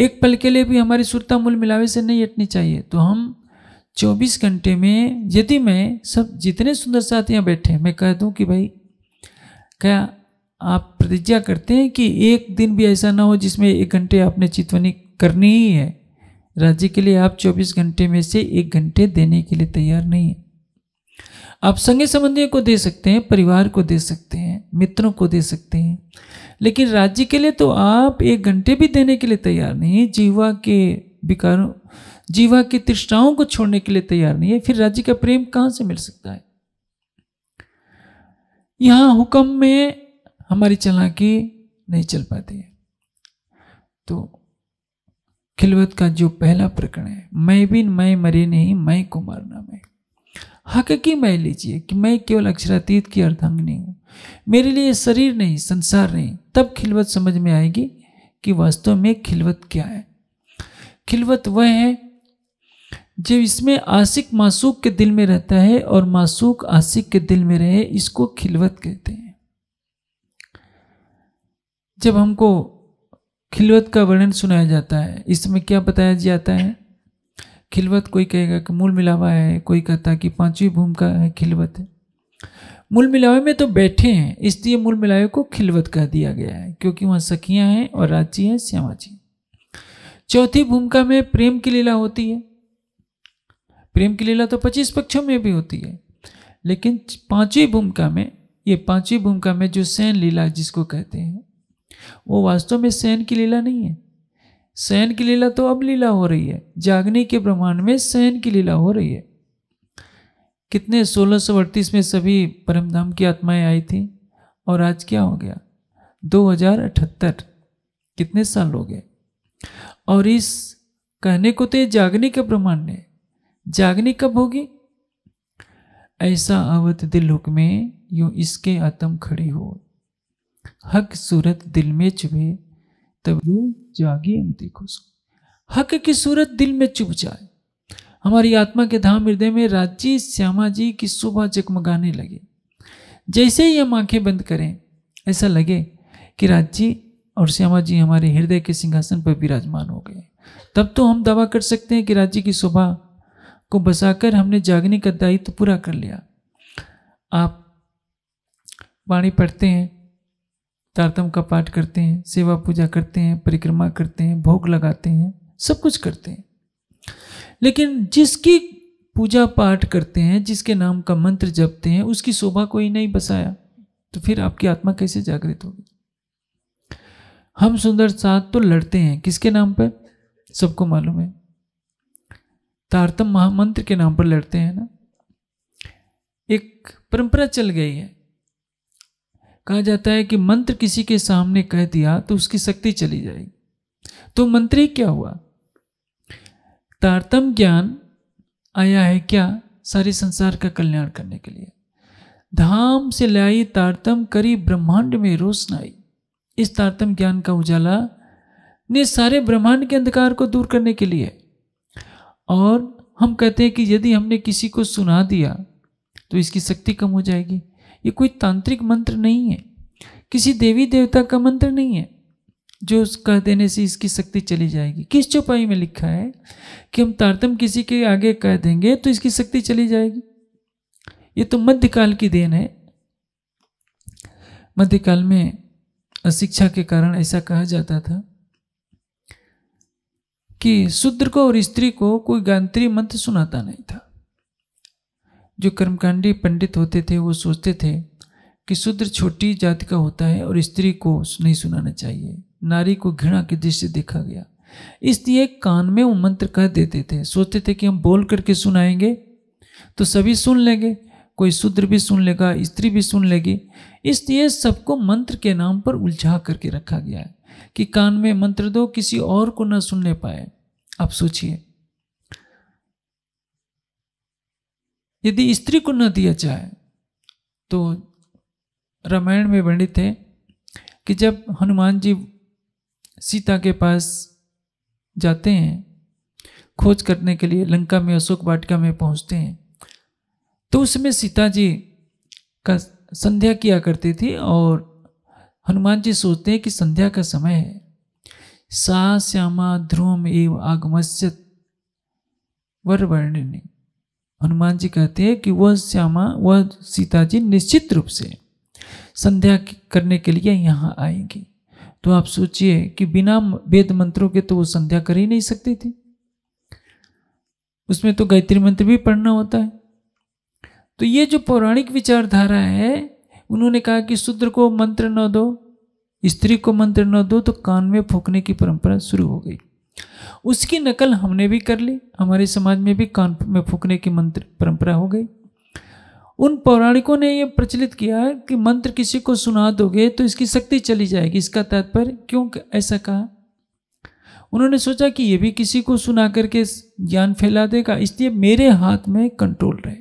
एक पल के लिए भी हमारी सुरता मूल मिलावे से नहीं हटनी चाहिए तो हम 24 घंटे में यदि मैं सब जितने सुंदर साथियाँ बैठे मैं कह दूँ कि भाई क्या आप प्रतिज्ञा करते हैं कि एक दिन भी ऐसा ना हो जिसमें एक घंटे आपने चितवनी करनी ही है राज्य के लिए आप 24 घंटे में से एक घंटे देने के लिए तैयार नहीं है आप संगी संबंधियों को दे सकते हैं परिवार को दे सकते हैं मित्रों को दे सकते हैं लेकिन राज्य के लिए तो आप एक घंटे भी देने के लिए तैयार नहीं है जीवा के विकारों जीवा की तृष्णाओं को छोड़ने के लिए तैयार नहीं है फिर राज्य का प्रेम कहाँ से मिल सकता है यहाँ हुक्म में हमारी चलाकी नहीं चल पाती है तो खिलवत का जो पहला प्रकरण है मैं भी मैं मरे नहीं मैं को मारना मैं हकीकी मैं लीजिए कि मैं केवल अक्षरातीत की अर्धांगनी हूँ मेरे लिए शरीर नहीं संसार नहीं तब खिलवत समझ में आएगी कि वास्तव में खिलवत क्या है खिलवत वह है जो इसमें आशिक मासूक के दिल में रहता है और मासूक आशिक के दिल में रहे इसको खिलवत कहते हैं जब हमको खिलवत का वर्णन सुनाया जाता है इसमें क्या बताया जाता है खिलवत कोई कहेगा कि मूल मिलावा है कोई कहता कि पांचवी भूमिका है खिलवत है मूल मिलावे में तो बैठे हैं इसलिए मूल मिलावे को खिलवत कह दिया गया है क्योंकि वहाँ सखियाँ हैं और रांची हैं श्यामाची चौथी भूमिका में प्रेम की लीला होती है प्रेम की लीला तो पच्चीस पक्षों में भी होती है लेकिन पांचवी भूमिका में ये पांचवी भूमिका में जो सैन लीला जिसको कहते हैं वो वास्तव में सैन की लीला नहीं है शयन की लीला तो अब लीला हो रही है जागने के प्रमाण में शयन की लीला हो रही है कितने सोलह सौ अड़तीस में सभी परमधाम की आत्माएं आई थी और आज क्या हो गया दो हजार अठहत्तर कितने साल हो गए और इस कहने को तो जागने के प्रमाण ने जागनी कब होगी ऐसा अवत दिल हुक में यू इसके आत्म खड़ी हो हक सूरत दिल में चुभे तब रो जागी अंति खुश हक की सूरत दिल में चुभ जाए हमारी आत्मा के धाम हृदय में राजी श्यामा जी की शोभा जगमगाने लगे जैसे ही हम आंखें बंद करें ऐसा लगे कि राजी और श्यामा जी हमारे हृदय के सिंहासन पर विराजमान हो गए तब तो हम दावा कर सकते हैं कि राज्य की शोभा को बसाकर हमने जागने का दायित्व तो पूरा कर लिया आप वाणी पढ़ते हैं तारतम का पाठ करते हैं सेवा पूजा करते हैं परिक्रमा करते हैं भोग लगाते हैं सब कुछ करते हैं लेकिन जिसकी पूजा पाठ करते हैं जिसके नाम का मंत्र जपते हैं उसकी शोभा कोई नहीं बसाया तो फिर आपकी आत्मा कैसे जागृत होगी हम सुंदर साथ तो लड़ते हैं किसके नाम पर सबको मालूम है तारतम महामंत्र के नाम पर लड़ते हैं ना एक परंपरा चल गई है कहा जाता है कि मंत्र किसी के सामने कह दिया तो उसकी शक्ति चली जाएगी तो मंत्री क्या हुआ तारतम ज्ञान आया है क्या सारे संसार का कल्याण करने के लिए धाम से लाई तारतम करी ब्रह्मांड में रोशनाई इस तारतम ज्ञान का उजाला ने सारे ब्रह्मांड के अंधकार को दूर करने के लिए और हम कहते हैं कि यदि हमने किसी को सुना दिया तो इसकी शक्ति कम हो जाएगी ये कोई तांत्रिक मंत्र नहीं है किसी देवी देवता का मंत्र नहीं है जो उस कह देने से इसकी शक्ति चली जाएगी किस चौपाई में लिखा है कि हम तारतम किसी के आगे कह देंगे तो इसकी शक्ति चली जाएगी ये तो मध्यकाल की देन है मध्यकाल में अशिक्षा के कारण ऐसा कहा जाता था कि शूद्र को और स्त्री को कोई गायत्री मंत्र सुनाता नहीं था जो कर्मकांडी पंडित होते थे वो सोचते थे कि शूद्र छोटी जाति का होता है और स्त्री को नहीं सुनाना चाहिए नारी को घृणा की दृष्टि देखा गया इसलिए कान में वो मंत्र कह देते थे सोचते थे कि हम बोल करके सुनाएंगे तो सभी सुन लेंगे कोई शूद्र भी सुन लेगा स्त्री भी सुन लेगी इसलिए सबको मंत्र के नाम पर उलझा करके रखा गया है कि कान में मंत्र दो किसी और को ना सुनने पाए आप सोचिए यदि स्त्री को न दिया जाए तो रामायण में वर्णित है कि जब हनुमान जी सीता के पास जाते हैं खोज करने के लिए लंका में अशोक वाटिका में पहुंचते हैं तो उसमें सीता जी का संध्या किया करती थी और हनुमान जी सोचते हैं कि संध्या का समय है सा श्यामा ध्रुव एवं आगमस्य वर वर्णिनी हनुमान जी कहते हैं कि वह श्यामा वह सीता जी निश्चित रूप से संध्या करने के लिए यहाँ आएंगी तो आप सोचिए कि बिना वेद मंत्रों के तो वो संध्या कर ही नहीं सकती थी उसमें तो गायत्री मंत्र भी पढ़ना होता है तो ये जो पौराणिक विचारधारा है उन्होंने कहा कि शूद्र को मंत्र न दो स्त्री को मंत्र न दो तो कान में फूकने की परंपरा शुरू हो गई उसकी नकल हमने भी कर ली हमारे समाज में भी कान में फूकने की मंत्र परंपरा हो गई उन पौराणिकों ने यह प्रचलित किया कि मंत्र किसी को सुना दोगे तो इसकी शक्ति चली जाएगी इसका तात्पर्य क्यों ऐसा कहा उन्होंने सोचा कि यह भी किसी को सुना करके ज्ञान फैला देगा इसलिए मेरे हाथ में कंट्रोल रहे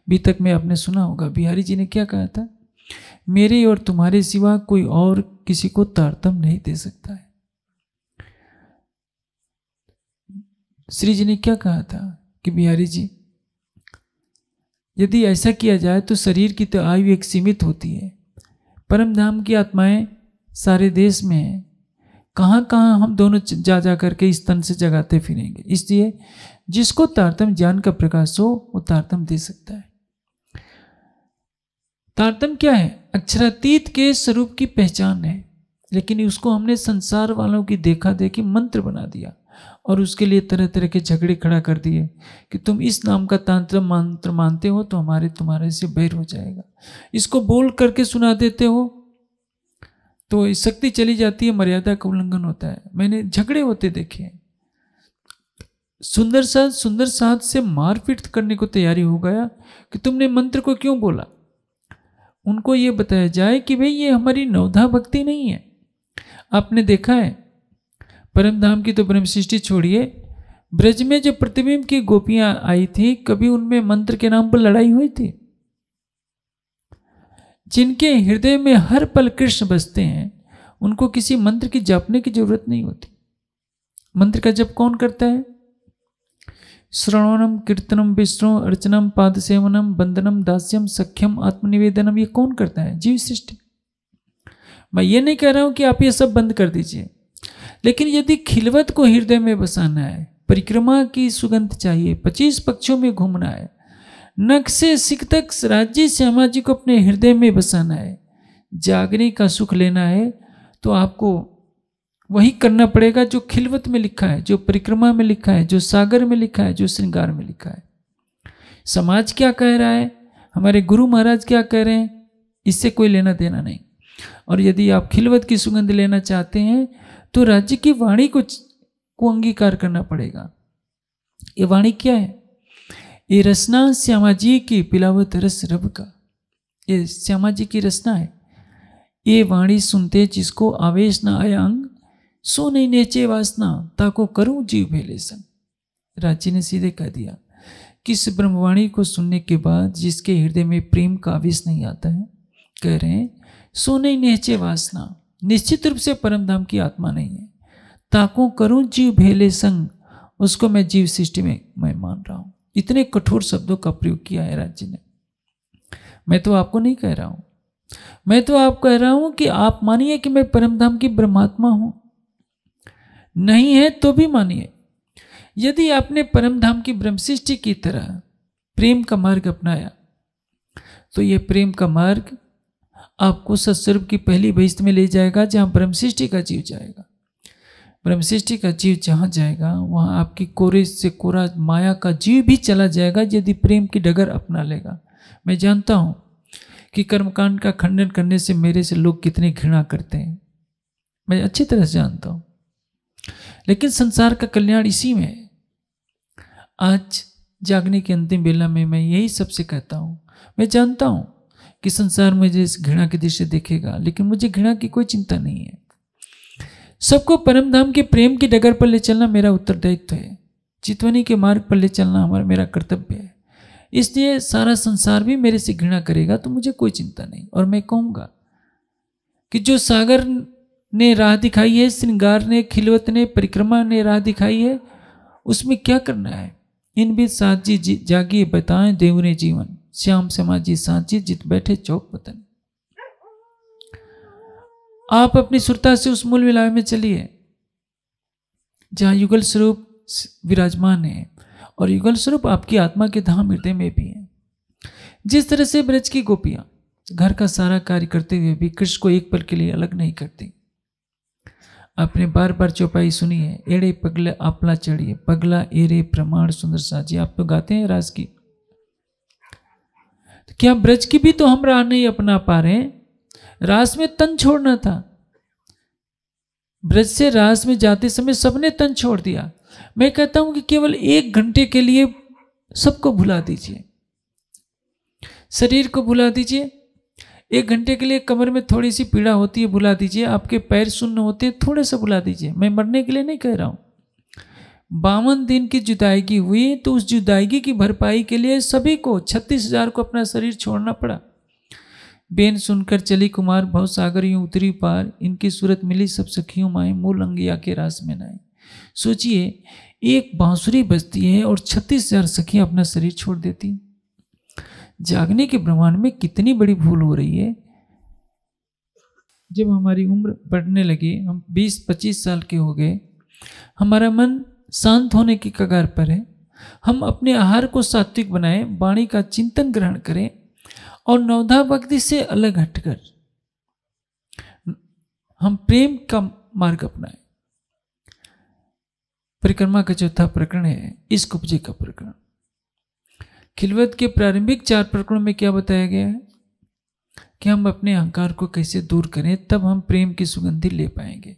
अभी तक मैं आपने सुना होगा बिहारी जी ने क्या कहा था मेरे और तुम्हारे सिवा कोई और किसी को तारतम नहीं दे सकता है श्री जी ने क्या कहा था कि बिहारी जी यदि ऐसा किया जाए तो शरीर की तो आयु एक सीमित होती है परम धाम की आत्माएं सारे देश में हैं कहाँ कहाँ हम दोनों जा जा करके इस तन से जगाते फिरेंगे इसलिए जिसको तारतम ज्ञान का प्रकाश हो वो तारतम दे सकता है तारतम क्या है अक्षरातीत के स्वरूप की पहचान है लेकिन उसको हमने संसार वालों की देखा देखी मंत्र बना दिया और उसके लिए तरह तरह के झगड़े खड़ा कर दिए कि तुम इस नाम का तंत्र मंत्र मानते हो तो हमारे तुम्हारे से बैर हो जाएगा इसको बोल करके सुना देते हो तो शक्ति चली जाती है मर्यादा का उल्लंघन होता है मैंने झगड़े होते देखे सुंदर साध सुंदर साध से मारपीट करने को तैयारी हो गया कि तुमने मंत्र को क्यों बोला उनको ये बताया जाए कि भाई ये हमारी नवधा भक्ति नहीं है आपने देखा है परम धाम की तो ब्रह्म सृष्टि छोड़िए ब्रज में जो प्रतिबिंब की गोपियां आई थी कभी उनमें मंत्र के नाम पर लड़ाई हुई थी जिनके हृदय में हर पल कृष्ण बसते हैं उनको किसी मंत्र की जपने की जरूरत नहीं होती मंत्र का जप कौन करता है श्रवणम कीर्तनम विष्णु अर्चनम पाद सेवनम बंदनम दास्यम सख्यम आत्मनिवेदनम ये कौन करता है जीव सृष्टि मैं ये नहीं कह रहा हूं कि आप ये सब बंद कर दीजिए लेकिन यदि खिलवत को हृदय में बसाना है परिक्रमा की सुगंध चाहिए पच्चीस पक्षों में घूमना है नख से सिख तक राज्य जी को अपने हृदय में बसाना है जागने का सुख लेना है तो आपको वही करना पड़ेगा जो खिलवत में लिखा है जो परिक्रमा में लिखा है जो सागर में लिखा है जो श्रृंगार में लिखा है समाज क्या कह रहा है हमारे गुरु महाराज क्या कह रहे हैं इससे कोई लेना देना नहीं और यदि आप खिलवत की सुगंध लेना चाहते हैं तो राज्य की वाणी को को अंगीकार करना पड़ेगा ये वाणी क्या है ये रचना श्यामा जी की पिलावत रस रब का ये श्यामा जी की रचना है ये वाणी सुनते जिसको आवेश न आया अंग सो नहीं नेचे वासना ताको करूं जीव भेले संग राज्य ने सीधे कह दिया किस ब्रह्मवाणी को सुनने के बाद जिसके हृदय में प्रेम का आवेश नहीं आता है कह रहे हैं सो नहीं नेचे वासना निश्चित रूप से परमधाम की आत्मा नहीं है ताको करूं जीव भेले संग उसको मैं जीव सृष्टि में मैं मान रहा हूं इतने कठोर शब्दों का प्रयोग किया है राज्य ने मैं तो आपको नहीं कह रहा हूं मैं तो आप कह रहा हूं कि आप मानिए कि मैं परमधाम की ब्रह्मात्मा हूं नहीं है तो भी मानिए यदि आपने परमधाम की ब्रह्म सृष्टि की तरह प्रेम का मार्ग अपनाया तो यह प्रेम का मार्ग आपको सत्स्वरूप की पहली बहिस्त में ले जाएगा जहाँ ब्रह्मशिष्टि का जीव जाएगा ब्रह्मशिष्टि का जीव जहाँ जाएगा वहाँ आपकी कोरे से कोरा माया का जीव भी चला जाएगा यदि प्रेम की डगर अपना लेगा मैं जानता हूँ कि कर्मकांड का खंडन करने से मेरे से लोग कितनी घृणा करते हैं मैं अच्छी तरह से जानता हूँ लेकिन संसार का कल्याण इसी में है आज जागने की अंतिम बेला में मैं यही सबसे कहता हूँ मैं जानता हूँ कि संसार मुझे इस घृणा की दृष्टि देखेगा लेकिन मुझे घृणा की कोई चिंता नहीं है सबको परम धाम के प्रेम की डगर पर ले चलना मेरा उत्तरदायित्व है चितवनी के मार्ग पर ले चलना हमारा मेरा कर्तव्य है इसलिए सारा संसार भी मेरे से घृणा करेगा तो मुझे कोई चिंता नहीं और मैं कहूँगा कि जो सागर ने राह दिखाई है श्रृंगार ने खिलवत ने परिक्रमा ने राह दिखाई है उसमें क्या करना है इन बीच साथ जी जागिए बताएं देव ने जीवन श्याम श्यामा जी सांची जित बैठे चौक पतन आप अपनी सुरता से उस मूल मिलावे में चलिए जहां युगल स्वरूप विराजमान है और युगल स्वरूप आपकी आत्मा के धाम हृदय में भी है जिस तरह से ब्रज की गोपियां घर का सारा कार्य करते हुए भी कृष्ण को एक पल के लिए अलग नहीं करती आपने बार बार चौपाई सुनी है एड़े पगला आपला चढ़िए पगला एरे प्रमाण सुंदर साजी आप तो गाते हैं राज की क्या ब्रज की भी तो हम राह नहीं अपना पा रहे हैं रास में तन छोड़ना था ब्रज से रास में जाते समय सबने तन छोड़ दिया मैं कहता हूं कि केवल एक घंटे के लिए सबको भुला दीजिए शरीर को भुला दीजिए एक घंटे के लिए कमर में थोड़ी सी पीड़ा होती है भुला दीजिए आपके पैर सुन्न होते हैं थोड़े से भुला दीजिए मैं मरने के लिए नहीं कह रहा हूं बावन दिन की जुदायगी हुई तो उस जुदायगी की भरपाई के लिए सभी को छत्तीस हजार को अपना शरीर छोड़ना पड़ा बेन सुनकर चली कुमार भव सागर यूँ उतरी पार इनकी सूरत मिली सब सखियों माए मूल अंगिया के रास में नाए सोचिए एक बांसुरी बजती है और छत्तीस हजार सखियाँ अपना शरीर छोड़ देती जागने के ब्रह्मांड में कितनी बड़ी भूल हो रही है जब हमारी उम्र बढ़ने लगी हम 20-25 साल के हो गए हमारा मन शांत होने की कगार पर है हम अपने आहार को सात्विक बनाएं वाणी का चिंतन ग्रहण करें और नवधा भक्ति से अलग हटकर हम प्रेम का मार्ग अपनाएं परिक्रमा का चौथा प्रकरण है इस कुब्जे का प्रकरण खिलवत के प्रारंभिक चार प्रकरणों में क्या बताया गया है कि हम अपने अहंकार को कैसे दूर करें तब हम प्रेम की सुगंधि ले पाएंगे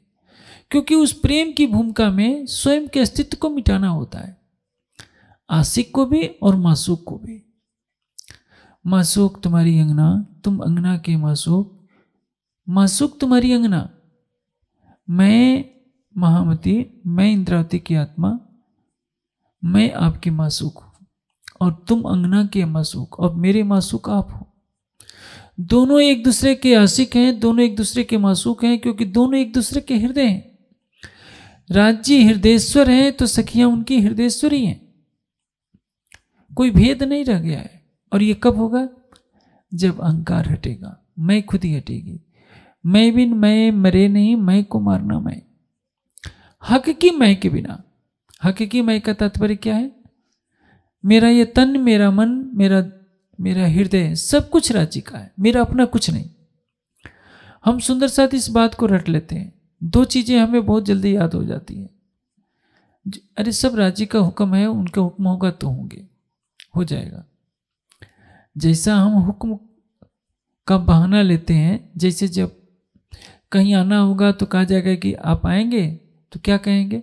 क्योंकि उस प्रेम की भूमिका में स्वयं के अस्तित्व को मिटाना होता है आशिक को भी और मासूक को भी मासूक तुम्हारी अंगना तुम अंगना के मासूक मासूक तुम्हारी अंगना मैं महामती मैं इंद्रावती की आत्मा मैं आपके मासूक हूं और तुम अंगना के मासूक और मेरे मासूक आप हो दोनों एक दूसरे के आशिक हैं दोनों एक दूसरे के मासूक हैं क्योंकि दोनों एक दूसरे के हृदय हैं राज्य हृदयश्वर है तो सखियां उनकी हृदयश्वरी हैं कोई भेद नहीं रह गया है और ये कब होगा जब अहंकार हटेगा मैं खुद ही हटेगी मैं बिन मैं मरे नहीं मैं को मारना मैं हक की मैं के बिना हक की मैं का तात्पर्य क्या है मेरा ये तन मेरा मन मेरा मेरा हृदय सब कुछ राज्य का है मेरा अपना कुछ नहीं हम सुंदर साथ इस बात को रट लेते हैं दो चीज़ें हमें बहुत जल्दी याद हो जाती हैं अरे सब राज्य का हुक्म है उनका हुक्म होगा तो होंगे हो जाएगा जैसा हम हुक्म का बहाना लेते हैं जैसे जब कहीं आना होगा तो कहा जाएगा कि आप आएंगे तो क्या कहेंगे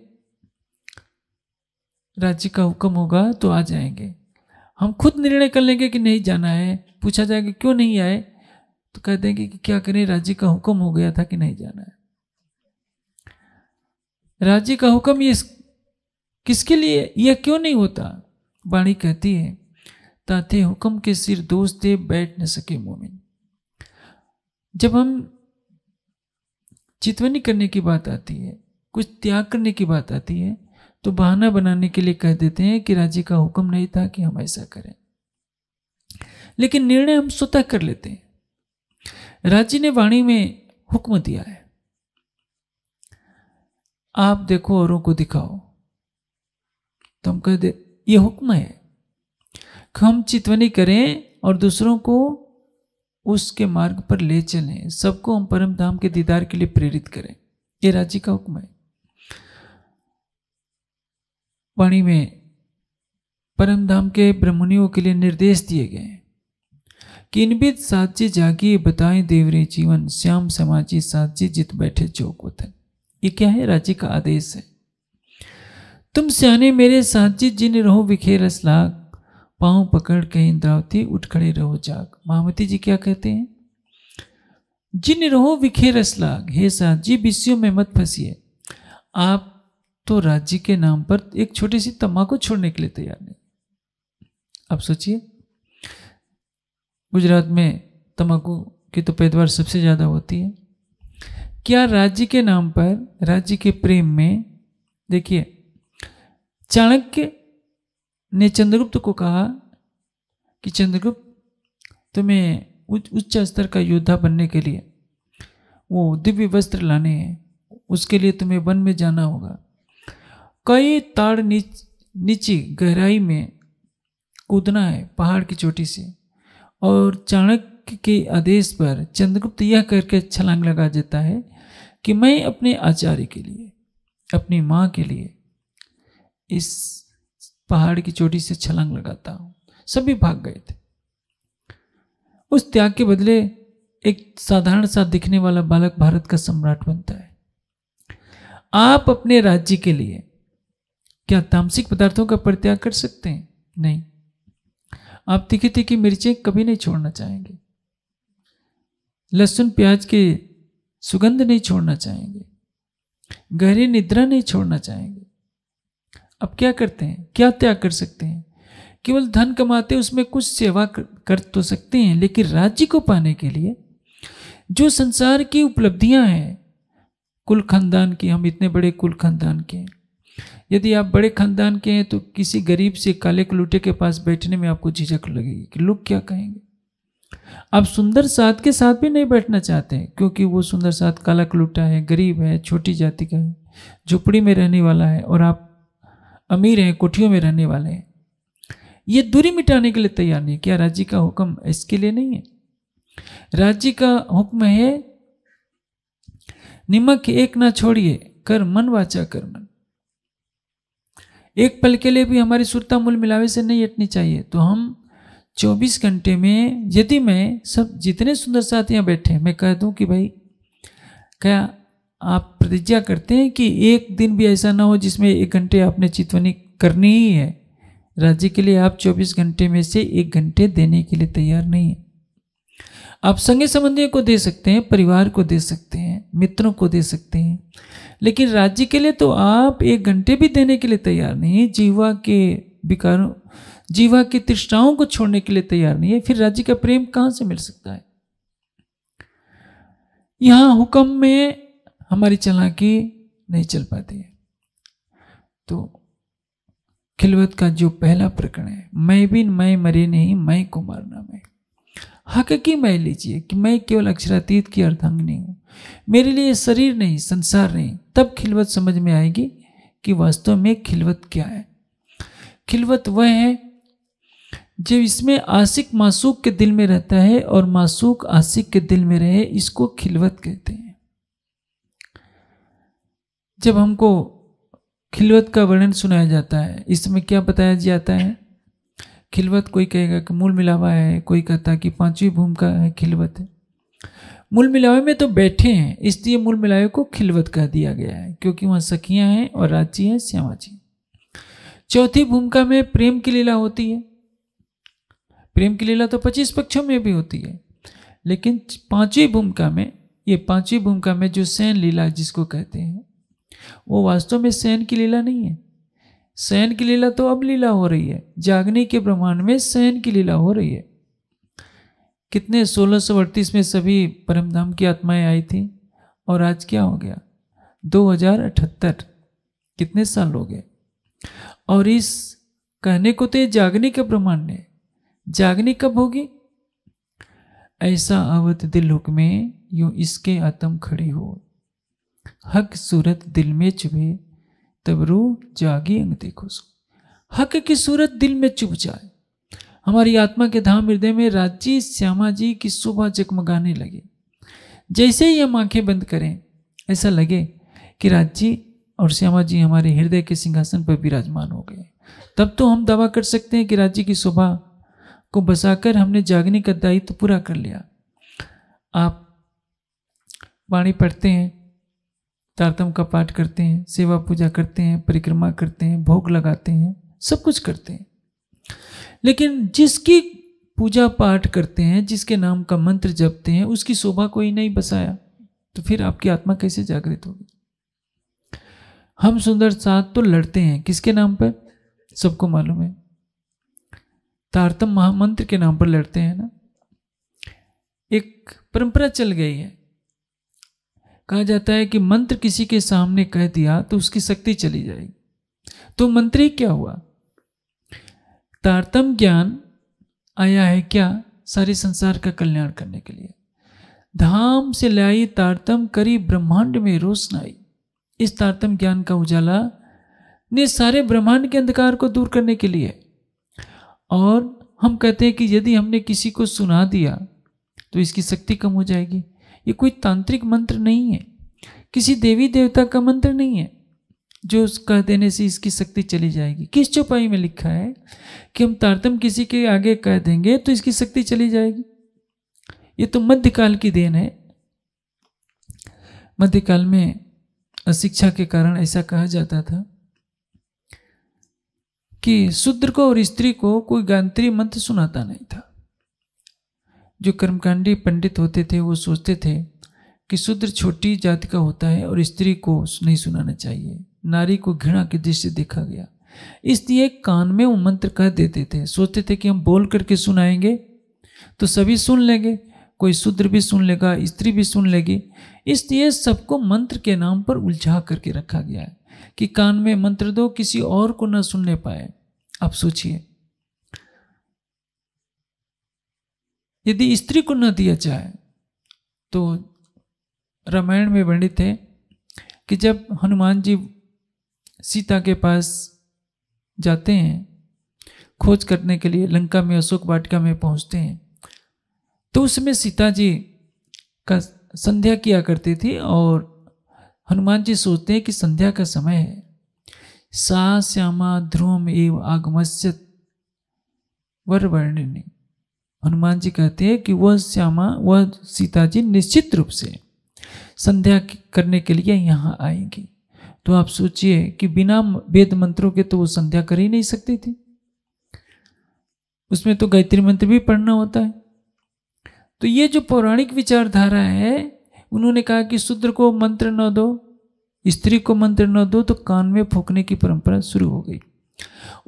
राज्य का हुक्म होगा तो आ जाएंगे हम खुद निर्णय कर लेंगे कि नहीं जाना है पूछा जाएगा क्यों नहीं आए तो कह देंगे कि क्या करें राज्य का हुक्म हो गया था कि नहीं जाना है राज्य का हुक्म ये किसके लिए यह क्यों नहीं होता वाणी कहती है ताते हुक्म के सिर दोष दे बैठ न सके मोमिन जब हम चितवनी करने की बात आती है कुछ त्याग करने की बात आती है तो बहाना बनाने के लिए कह देते हैं कि राज्य का हुक्म नहीं था कि हम ऐसा करें लेकिन निर्णय हम स्वतः कर लेते हैं राज्य ने वाणी में हुक्म दिया है आप देखो औरों को दिखाओ तो हम कह दे ये हुक्म है कि हम चितवनी करें और दूसरों को उसके मार्ग पर ले चलें सबको हम परम धाम के दीदार के लिए प्रेरित करें ये राज्य का हुक्म है वाणी में परम धाम के ब्रह्मणियों के लिए निर्देश दिए गए किनबित साची जागी बताएं देवरे जीवन श्याम समाजी साची जित बैठे चौक वतन ये क्या है राज्य का आदेश है तुम सियाने मेरे साथ जी जिन रहो विखेरस लाग पाँव पकड़ के इंद्रावती उठ खड़े रहो जाग महामती जी क्या कहते हैं जिन रहो विखेरस लाग हे जी विषय में मत फंसिए आप तो राज्य के नाम पर एक छोटी सी तम्बाकू छोड़ने के लिए तैयार नहीं आप सोचिए गुजरात में तम्बाकू की तो पैदावार सबसे ज़्यादा होती है क्या राज्य के नाम पर राज्य के प्रेम में देखिए चाणक्य ने चंद्रगुप्त को कहा कि चंद्रगुप्त तुम्हें उच्च स्तर का योद्धा बनने के लिए वो दिव्य वस्त्र लाने हैं उसके लिए तुम्हें वन में जाना होगा कई ताड़ नीच नीची गहराई में कूदना है पहाड़ की चोटी से और चाणक्य के आदेश पर चंद्रगुप्त यह करके छलांग लगा देता है कि मैं अपने आचार्य के लिए अपनी माँ के लिए इस पहाड़ की चोटी से छलांग लगाता हूँ सभी भाग गए थे उस त्याग के बदले एक साधारण सा दिखने वाला बालक भारत का सम्राट बनता है आप अपने राज्य के लिए क्या तामसिक पदार्थों का परित्याग कर सकते हैं नहीं आप तीखी तीखी मिर्चें कभी नहीं छोड़ना चाहेंगे लहसुन प्याज के सुगंध नहीं छोड़ना चाहेंगे गहरी निद्रा नहीं छोड़ना चाहेंगे अब क्या करते हैं क्या त्याग कर सकते हैं केवल धन कमाते उसमें कुछ सेवा कर, कर तो सकते हैं लेकिन राज्य को पाने के लिए जो संसार की उपलब्धियां हैं कुल खानदान की हम इतने बड़े कुल खानदान के हैं यदि आप बड़े खानदान के हैं तो किसी गरीब से काले कलूटे के पास बैठने में आपको झिझक लगेगी कि लोग क्या कहेंगे आप सुंदर सात के साथ भी नहीं बैठना चाहते क्योंकि वो सुंदर सात काला कलूटा है गरीब है छोटी जाति का है झुपड़ी में रहने वाला है और आप अमीर हैं कोठियों में रहने वाले हैं ये दूरी मिटाने के लिए तैयार नहीं क्या राज्य का हुक्म इसके लिए नहीं है राज्य का हुक्म है निमक एक ना छोड़िए कर मन वाचा कर मन एक पल के लिए भी हमारी सुरता मूल मिलावे से नहीं हटनी चाहिए तो हम चौबीस घंटे में यदि मैं सब जितने सुंदर साथियाँ यहाँ बैठे हैं मैं कह दूँ कि भाई क्या आप प्रतिज्ञा करते हैं कि एक दिन भी ऐसा ना हो जिसमें एक घंटे आपने चितवनी करनी ही है राज्य के लिए आप 24 घंटे में से एक घंटे देने के लिए तैयार नहीं है आप संगे संबंधियों को दे सकते हैं परिवार को दे सकते हैं मित्रों को दे सकते हैं लेकिन राज्य के लिए तो आप एक घंटे भी देने के लिए तैयार नहीं जीवा के विकारों जीवा की तृष्णाओं को छोड़ने के लिए तैयार नहीं है फिर राज्य का प्रेम कहां से मिल सकता है यहां हुक्म में हमारी चलाकी नहीं चल पाती है तो खिलवत का जो पहला प्रकरण है मैं बिन मैं मरे नहीं मैं को मारना मैं हक की मैं लीजिए कि मैं केवल अक्षरातीत की नहीं हूं मेरे लिए शरीर नहीं संसार नहीं तब खिलवत समझ में आएगी कि वास्तव में खिलवत क्या है खिलवत वह है जब इसमें आशिक मासूक के दिल में रहता है और मासूक आशिक के दिल में रहे इसको खिलवत कहते हैं जब हमको खिलवत का वर्णन सुनाया जाता है इसमें क्या बताया जाता है खिलवत कोई कहेगा कि मूल मिलावा है कोई कहता है कि पांचवी भूमिका है खिलवत है मूल मिलावे में तो बैठे हैं इसलिए मूल मिलावे को खिलवत कह दिया गया है क्योंकि वहाँ सखियाँ हैं और रांची हैं श्यामा जी चौथी भूमिका में प्रेम की लीला होती है प्रेम की लीला तो पच्चीस पक्षों में भी होती है लेकिन पांचवी भूमिका में ये पांचवी भूमिका में जो सैन लीला जिसको कहते हैं वो वास्तव में सैन की लीला नहीं है सैन की लीला तो अब लीला हो रही है जागनी के ब्रह्मांड में सैन की लीला हो रही है कितने सोलह सौ अड़तीस में सभी परमधाम की आत्माएं आई थी और आज क्या हो गया दो हजार अठहत्तर कितने साल हो गए और इस कहने को तो ये जागने के ब्रह्मांड ने जागनी कब होगी ऐसा अवत दिल में यूं इसके आतम खड़ी हो हक सूरत दिल में चुभे तब रू जागी अंग देखो सो हक की सूरत दिल में चुभ जाए हमारी आत्मा के धाम हृदय में राजी श्यामा जी की सुबह जगमगाने लगे जैसे ही हम आंखें बंद करें ऐसा लगे कि राजी और श्यामा जी हमारे हृदय के सिंहासन पर विराजमान हो गए तब तो हम दावा कर सकते हैं कि राज्य की शोभा को बसाकर हमने जागने का दायित्व तो पूरा कर लिया आप वाणी पढ़ते हैं तारतम का पाठ करते हैं सेवा पूजा करते हैं परिक्रमा करते हैं भोग लगाते हैं सब कुछ करते हैं लेकिन जिसकी पूजा पाठ करते हैं जिसके नाम का मंत्र जपते हैं उसकी शोभा कोई नहीं बसाया तो फिर आपकी आत्मा कैसे जागृत होगी हम सुंदर साथ तो लड़ते हैं किसके नाम पर सबको मालूम है तारतम महामंत्र के नाम पर लड़ते हैं ना एक परंपरा चल गई है कहा जाता है कि मंत्र किसी के सामने कह दिया तो उसकी शक्ति चली जाएगी तो मंत्र ही क्या हुआ तारतम ज्ञान आया है क्या सारे संसार का कल्याण करने के लिए धाम से लाई तारतम करी ब्रह्मांड में रोशनाई इस तारतम ज्ञान का उजाला ने सारे ब्रह्मांड के अंधकार को दूर करने के लिए और हम कहते हैं कि यदि हमने किसी को सुना दिया तो इसकी शक्ति कम हो जाएगी ये कोई तांत्रिक मंत्र नहीं है किसी देवी देवता का मंत्र नहीं है जो कह देने से इसकी शक्ति चली जाएगी किस चौपाई में लिखा है कि हम तारतम किसी के आगे कह देंगे तो इसकी शक्ति चली जाएगी ये तो मध्यकाल की देन है मध्यकाल में अशिक्षा के कारण ऐसा कहा जाता था कि शूद्र को और स्त्री को कोई गायत्री मंत्र सुनाता नहीं था जो कर्मकांडी पंडित होते थे वो सोचते थे कि शूद्र छोटी जाति का होता है और स्त्री को नहीं सुनाना चाहिए नारी को घृणा की दृष्टि देखा गया इसलिए कान में वो मंत्र कह देते थे सोचते थे कि हम बोल करके सुनाएंगे तो सभी सुन लेंगे कोई शूद्र भी सुन लेगा स्त्री भी सुन लेगी इसलिए सबको मंत्र के नाम पर उलझा करके रखा गया है कि कान में मंत्र दो किसी और को ना सुनने पाए आप सोचिए यदि स्त्री को न दिया जाए तो रामायण में वर्णित है कि जब हनुमान जी सीता के पास जाते हैं खोज करने के लिए लंका में अशोक वाटिका में पहुंचते हैं तो उसमें सीता जी का संध्या किया करती थी और हनुमान जी सोचते हैं कि संध्या का समय है सा श्यामा ध्रुवम एव आगमस्य वर वर्णिनी हनुमान जी कहते हैं कि वह श्यामा वह सीता जी निश्चित रूप से संध्या करने के लिए यहाँ आएंगी तो आप सोचिए कि बिना वेद मंत्रों के तो वो संध्या कर ही नहीं सकती थी उसमें तो गायत्री मंत्र भी पढ़ना होता है तो ये जो पौराणिक विचारधारा है उन्होंने कहा कि शूद्र को मंत्र न दो स्त्री को मंत्र न दो तो कान में फूकने की परंपरा शुरू हो गई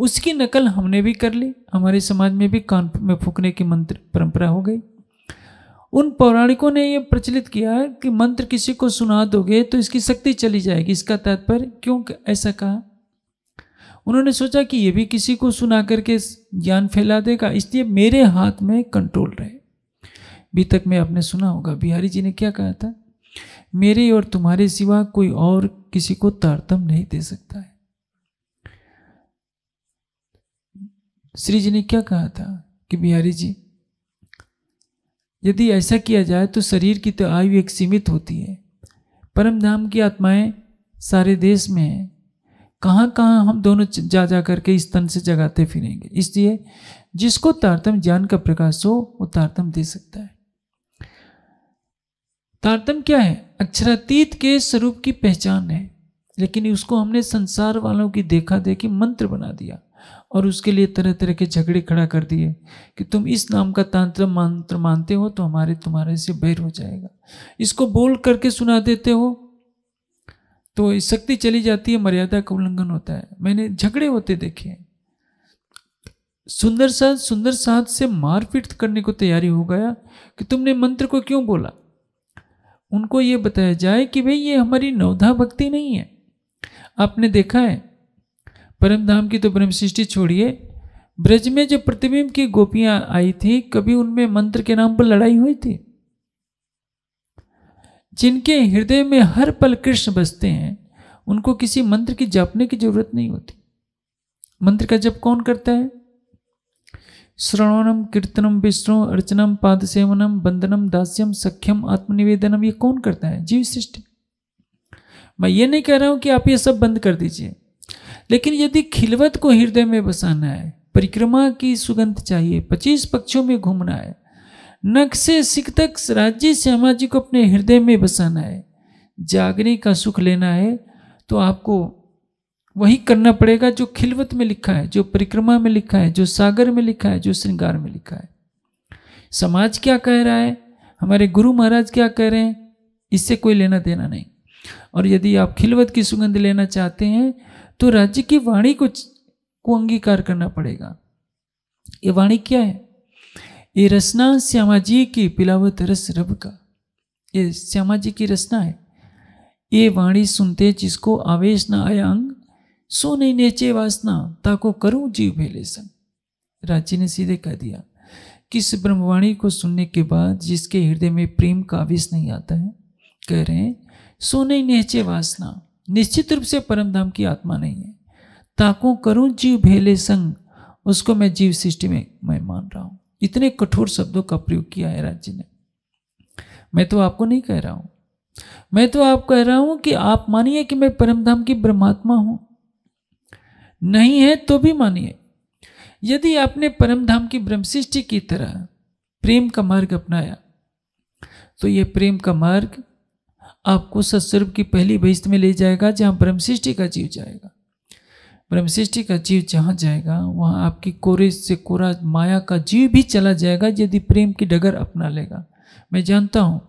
उसकी नकल हमने भी कर ली हमारे समाज में भी कान में फूकने की मंत्र परंपरा हो गई उन पौराणिकों ने यह प्रचलित किया कि मंत्र किसी को सुना दोगे तो इसकी शक्ति चली जाएगी इसका तात्पर्य क्यों ऐसा कहा उन्होंने सोचा कि ये भी किसी को सुना करके ज्ञान फैला देगा इसलिए मेरे हाथ में कंट्रोल रहे अभी तक मैं आपने सुना होगा बिहारी जी ने क्या कहा था मेरे और तुम्हारे सिवा कोई और किसी को तारतम नहीं दे सकता है श्री जी ने क्या कहा था कि बिहारी जी यदि ऐसा किया जाए तो शरीर की तो आयु एक सीमित होती है परम धाम की आत्माएं सारे देश में हैं कहाँ कहाँ हम दोनों जा जा करके इस तन से जगाते फिरेंगे इसलिए जिसको तारतम ज्ञान का प्रकाश हो वो तारतम दे सकता है तारतम क्या है अक्षरातीत के स्वरूप की पहचान है लेकिन उसको हमने संसार वालों की देखा देखी मंत्र बना दिया और उसके लिए तरह तरह के झगड़े खड़ा कर दिए कि तुम इस नाम का तांत्र मंत्र मानते हो तो हमारे तुम्हारे से बैर हो जाएगा इसको बोल करके सुना देते हो तो शक्ति चली जाती है मर्यादा का उल्लंघन होता है मैंने झगड़े होते देखे हैं सुंदर साध सुंदर साध से मारपीट करने को तैयारी हो गया कि तुमने मंत्र को क्यों बोला उनको ये बताया जाए कि भाई ये हमारी नवधा भक्ति नहीं है आपने देखा है परम धाम की तो ब्रह्म सृष्टि छोड़िए ब्रज में जो प्रतिबिंब की गोपियां आई थी कभी उनमें मंत्र के नाम पर लड़ाई हुई थी जिनके हृदय में हर पल कृष्ण बसते हैं उनको किसी मंत्र की जापने की जरूरत नहीं होती मंत्र का जप कौन करता है श्रवणम कीर्तनम विष्णु अर्चनम पाद सेवनम बंदनम दास्यम सख्यम आत्मनिवेदनम ये कौन करता है जीव सृष्टि मैं ये नहीं कह रहा हूँ कि आप ये सब बंद कर दीजिए लेकिन यदि खिलवत को हृदय में बसाना है परिक्रमा की सुगंध चाहिए पच्चीस पक्षों में घूमना है नख से सिख तक राज्य सामाजिक को अपने हृदय में बसाना है जागने का सुख लेना है तो आपको वही करना पड़ेगा जो खिलवत में लिखा है जो परिक्रमा में लिखा है जो सागर में लिखा है जो श्रृंगार में लिखा है समाज क्या कह रहा है हमारे गुरु महाराज क्या कह रहे हैं इससे कोई लेना देना नहीं और यदि आप खिलवत की सुगंध लेना चाहते हैं तो राज्य की वाणी को को अंगीकार करना पड़ेगा ये वाणी क्या है ये रचना श्यामा जी की पिलावत रस रब का ये श्यामा जी की रचना है ये वाणी सुनते जिसको आवेश ना आया अंग सो नहीं नेचे वासना ताको करूं जीव भेले संग रांची ने सीधे कह दिया किस ब्रह्मवाणी को सुनने के बाद जिसके हृदय में प्रेम का आवेश नहीं आता है कह रहे हैं सो नहीं नेचे वासना निश्चित रूप से परम धाम की आत्मा नहीं है ताको करूं जीव भेले संग उसको मैं जीव सृष्टि में मैं मान रहा हूं इतने कठोर शब्दों का प्रयोग किया है राज्य ने मैं तो आपको नहीं कह रहा हूं मैं तो आप कह रहा हूं कि आप मानिए कि मैं परमधाम की ब्रह्मात्मा हूं नहीं है तो भी मानिए यदि आपने परम धाम की ब्रह्मशिष्टि की तरह प्रेम का मार्ग अपनाया तो यह प्रेम का मार्ग आपको सत्सर्व की पहली बहिस्त में ले जाएगा जहाँ ब्रह्मशिष्टि का जीव जाएगा ब्रह्मशिष्टि का जीव जहाँ जाएगा वहाँ आपकी कोरे से कोरा माया का जीव भी चला जाएगा यदि प्रेम की डगर अपना लेगा मैं जानता हूँ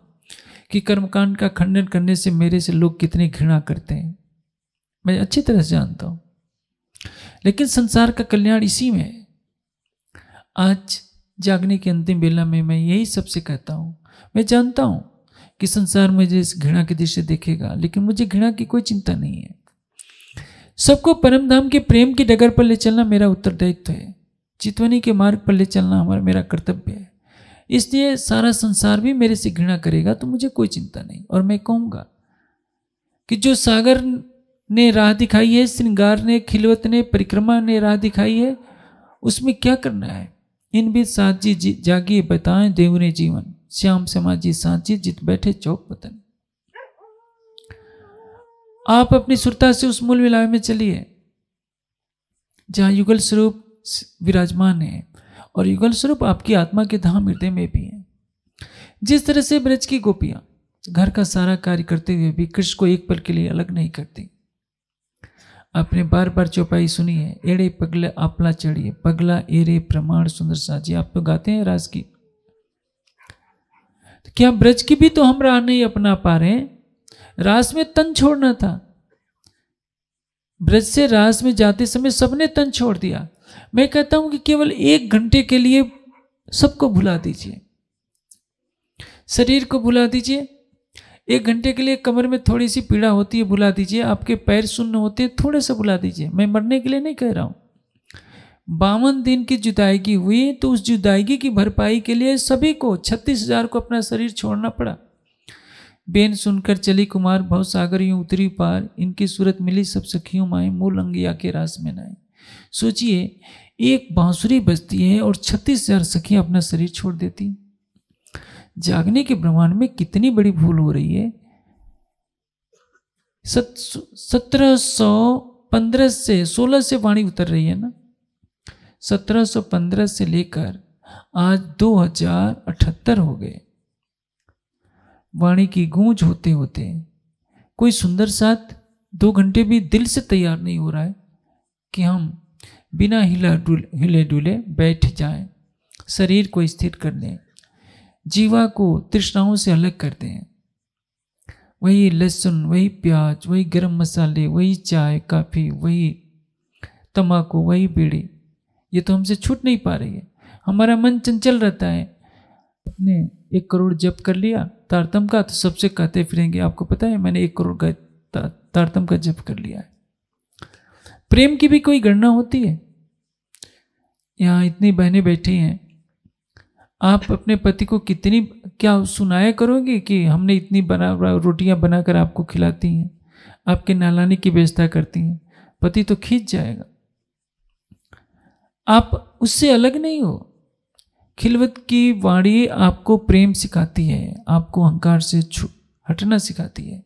कि कर्मकांड का खंडन करने से मेरे से लोग कितनी घृणा करते हैं मैं अच्छी तरह से जानता हूँ लेकिन संसार का कल्याण इसी में है आज जागने के अंतिम बेला में मैं यही सबसे कहता हूँ मैं जानता हूँ कि संसार मुझे इस घृणा की दृष्टि देखेगा लेकिन मुझे घृणा की कोई चिंता नहीं है सबको परम धाम के प्रेम की डगर पर ले चलना मेरा उत्तरदायित्व है चितवनी के मार्ग पर ले चलना हमारा मेरा कर्तव्य है इसलिए सारा संसार भी मेरे से घृणा करेगा तो मुझे कोई चिंता नहीं और मैं कहूँगा कि जो सागर ने राह दिखाई है श्रृंगार ने खिलवत ने परिक्रमा ने राह दिखाई है उसमें क्या करना है इन बीच सात जी जागी बताए देव ने जीवन श्याम जी सात जी जित बैठे चौक पतन आप अपनी सुरता से उस मूल विलाय में चलिए जहां युगल स्वरूप विराजमान है और युगल स्वरूप आपकी आत्मा के धाम हृदय में भी है जिस तरह से ब्रज की गोपियां घर का सारा कार्य करते हुए भी कृष्ण को एक पल के लिए अलग नहीं करती आपने बार बार चौपाई सुनी है एड़े पगले आपला चढ़िए पगला एरे प्रमाण सुंदर साजी आप तो गाते हैं राज की तो क्या ब्रज की भी तो हम राह नहीं अपना पा रहे हैं रास में तन छोड़ना था ब्रज से रास में जाते समय सबने तन छोड़ दिया मैं कहता हूं कि केवल एक घंटे के लिए सबको भुला दीजिए शरीर को भुला दीजिए एक घंटे के लिए कमर में थोड़ी सी पीड़ा होती है बुला दीजिए आपके पैर सुन्न होते हैं थोड़े सा बुला दीजिए मैं मरने के लिए नहीं कह रहा हूँ बावन दिन की जुदायगी हुई तो उस जुदायगी की भरपाई के लिए सभी को छत्तीस हजार को अपना शरीर छोड़ना पड़ा बेन सुनकर चली कुमार भव सागर यूँ उतरी पार इनकी सूरत मिली सब सखियों माए मूल अंगिया के रास में नाए सोचिए एक बांसुरी बजती है और छत्तीस हजार सखियाँ अपना शरीर छोड़ देती हैं जागने के ब्रह्मांड में कितनी बड़ी भूल हो रही है सत्रह सौ पंद्रह से सोलह से वाणी उतर रही है ना सत्रह सौ पंद्रह से लेकर आज दो हजार अठहत्तर हो गए वाणी की गूंज होते होते कोई सुंदर साथ दो घंटे भी दिल से तैयार नहीं हो रहा है कि हम बिना हिला डुल हिले डुले बैठ जाएं शरीर को स्थिर कर लें जीवा को तृष्णाओं से अलग करते हैं वही लहसुन वही प्याज वही गरम मसाले वही चाय काफ़ी वही तम्बाकू वही बीड़ी ये तो हमसे छूट नहीं पा रही है हमारा मन चंचल रहता है अपने एक करोड़ जप कर लिया तारतम का तो सबसे कहते फिरेंगे आपको पता है मैंने एक करोड़ का तारतम का जप कर लिया है प्रेम की भी कोई गणना होती है यहाँ इतनी बहनें बैठी हैं आप अपने पति को कितनी क्या सुनाया करोगे कि हमने इतनी बना रोटियां बनाकर आपको खिलाती हैं आपके नहलाने की व्यवस्था करती हैं पति तो खींच जाएगा आप उससे अलग नहीं हो खिलवत की वाणी आपको प्रेम सिखाती है आपको अहंकार से छु हटना सिखाती है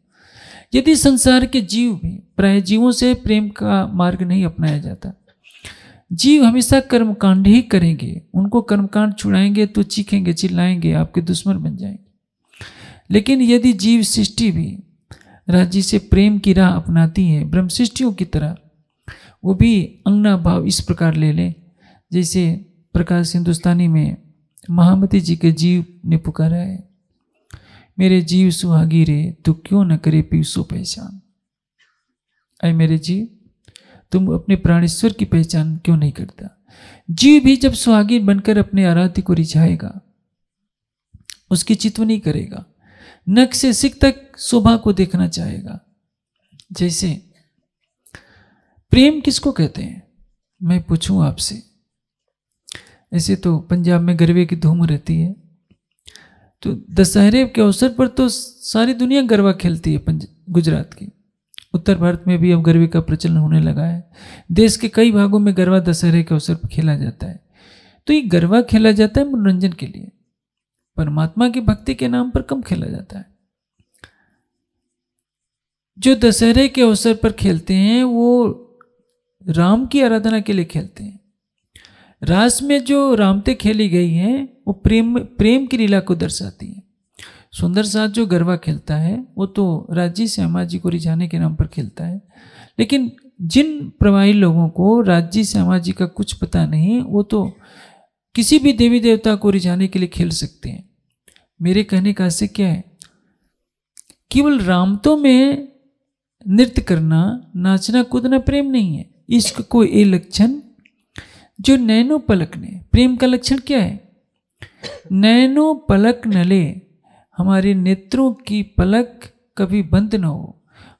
यदि संसार के जीव भी प्राय जीवों से प्रेम का मार्ग नहीं अपनाया जाता जीव हमेशा कर्मकांड ही करेंगे उनको कर्मकांड छुड़ाएंगे तो चीखेंगे चिल्लाएंगे आपके दुश्मन बन जाएंगे लेकिन यदि जीव सृष्टि भी राज्य से प्रेम की राह अपनाती है ब्रह्म सृष्टियों की तरह वो भी अंगना भाव इस प्रकार ले लें जैसे प्रकाश हिंदुस्तानी में महामती जी के जीव ने पुकारा है मेरे जीव सुहागी रे तू क्यों न करे पीसो पहचान अरे मेरे जीव तुम अपने प्राणेश्वर की पहचान क्यों नहीं करता जीव भी जब सुहागिन बनकर अपने आराध्य को रिझाएगा उसकी चितवनी करेगा नख से सिख तक शोभा को देखना चाहेगा जैसे प्रेम किसको कहते हैं मैं पूछूं आपसे ऐसे तो पंजाब में गरबे की धूम रहती है तो दशहरे के अवसर पर तो सारी दुनिया गरबा खेलती है गुजरात की उत्तर भारत में भी अब गरबे का प्रचलन होने लगा है देश के कई भागों में गरबा दशहरे के अवसर पर खेला जाता है तो ये गरबा खेला जाता है मनोरंजन के लिए परमात्मा की भक्ति के नाम पर कम खेला जाता है जो दशहरे के अवसर पर खेलते हैं वो राम की आराधना के लिए खेलते हैं रास में जो रामते खेली गई हैं वो प्रेम प्रेम की लीला को दर्शाती हैं सुंदर साथ जो गरबा खेलता है वो तो राज्य जी को रिझाने के नाम पर खेलता है लेकिन जिन प्रवाही लोगों को राज्य जी का कुछ पता नहीं वो तो किसी भी देवी देवता को रिझाने के लिए खेल सकते हैं मेरे कहने का से क्या है केवल रामतो में नृत्य करना नाचना कूदना प्रेम नहीं है इश्क को ये लक्षण जो नैनो पलक ने प्रेम का लक्षण क्या है नैनो पलक नले हमारे नेत्रों की पलक कभी बंद न हो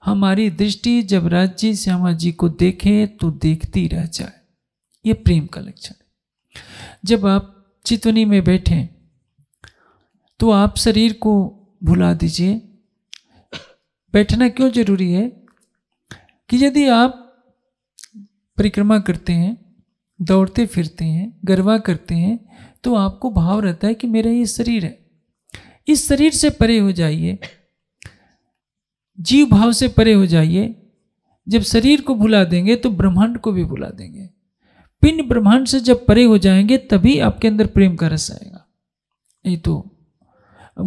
हमारी दृष्टि जब राज्य श्यामा जी को देखे तो देखती रह जाए ये प्रेम का लक्षण है जब आप चितवनी में बैठे तो आप शरीर को भुला दीजिए बैठना क्यों जरूरी है कि यदि आप परिक्रमा करते हैं दौड़ते फिरते हैं गरबा करते हैं तो आपको भाव रहता है कि मेरा ये शरीर है इस शरीर से परे हो जाइए जीव भाव से परे हो जाइए जब शरीर को भुला देंगे तो ब्रह्मांड को भी भुला देंगे पिंड ब्रह्मांड से जब परे हो जाएंगे तभी आपके अंदर प्रेम का रस आएगा नहीं तो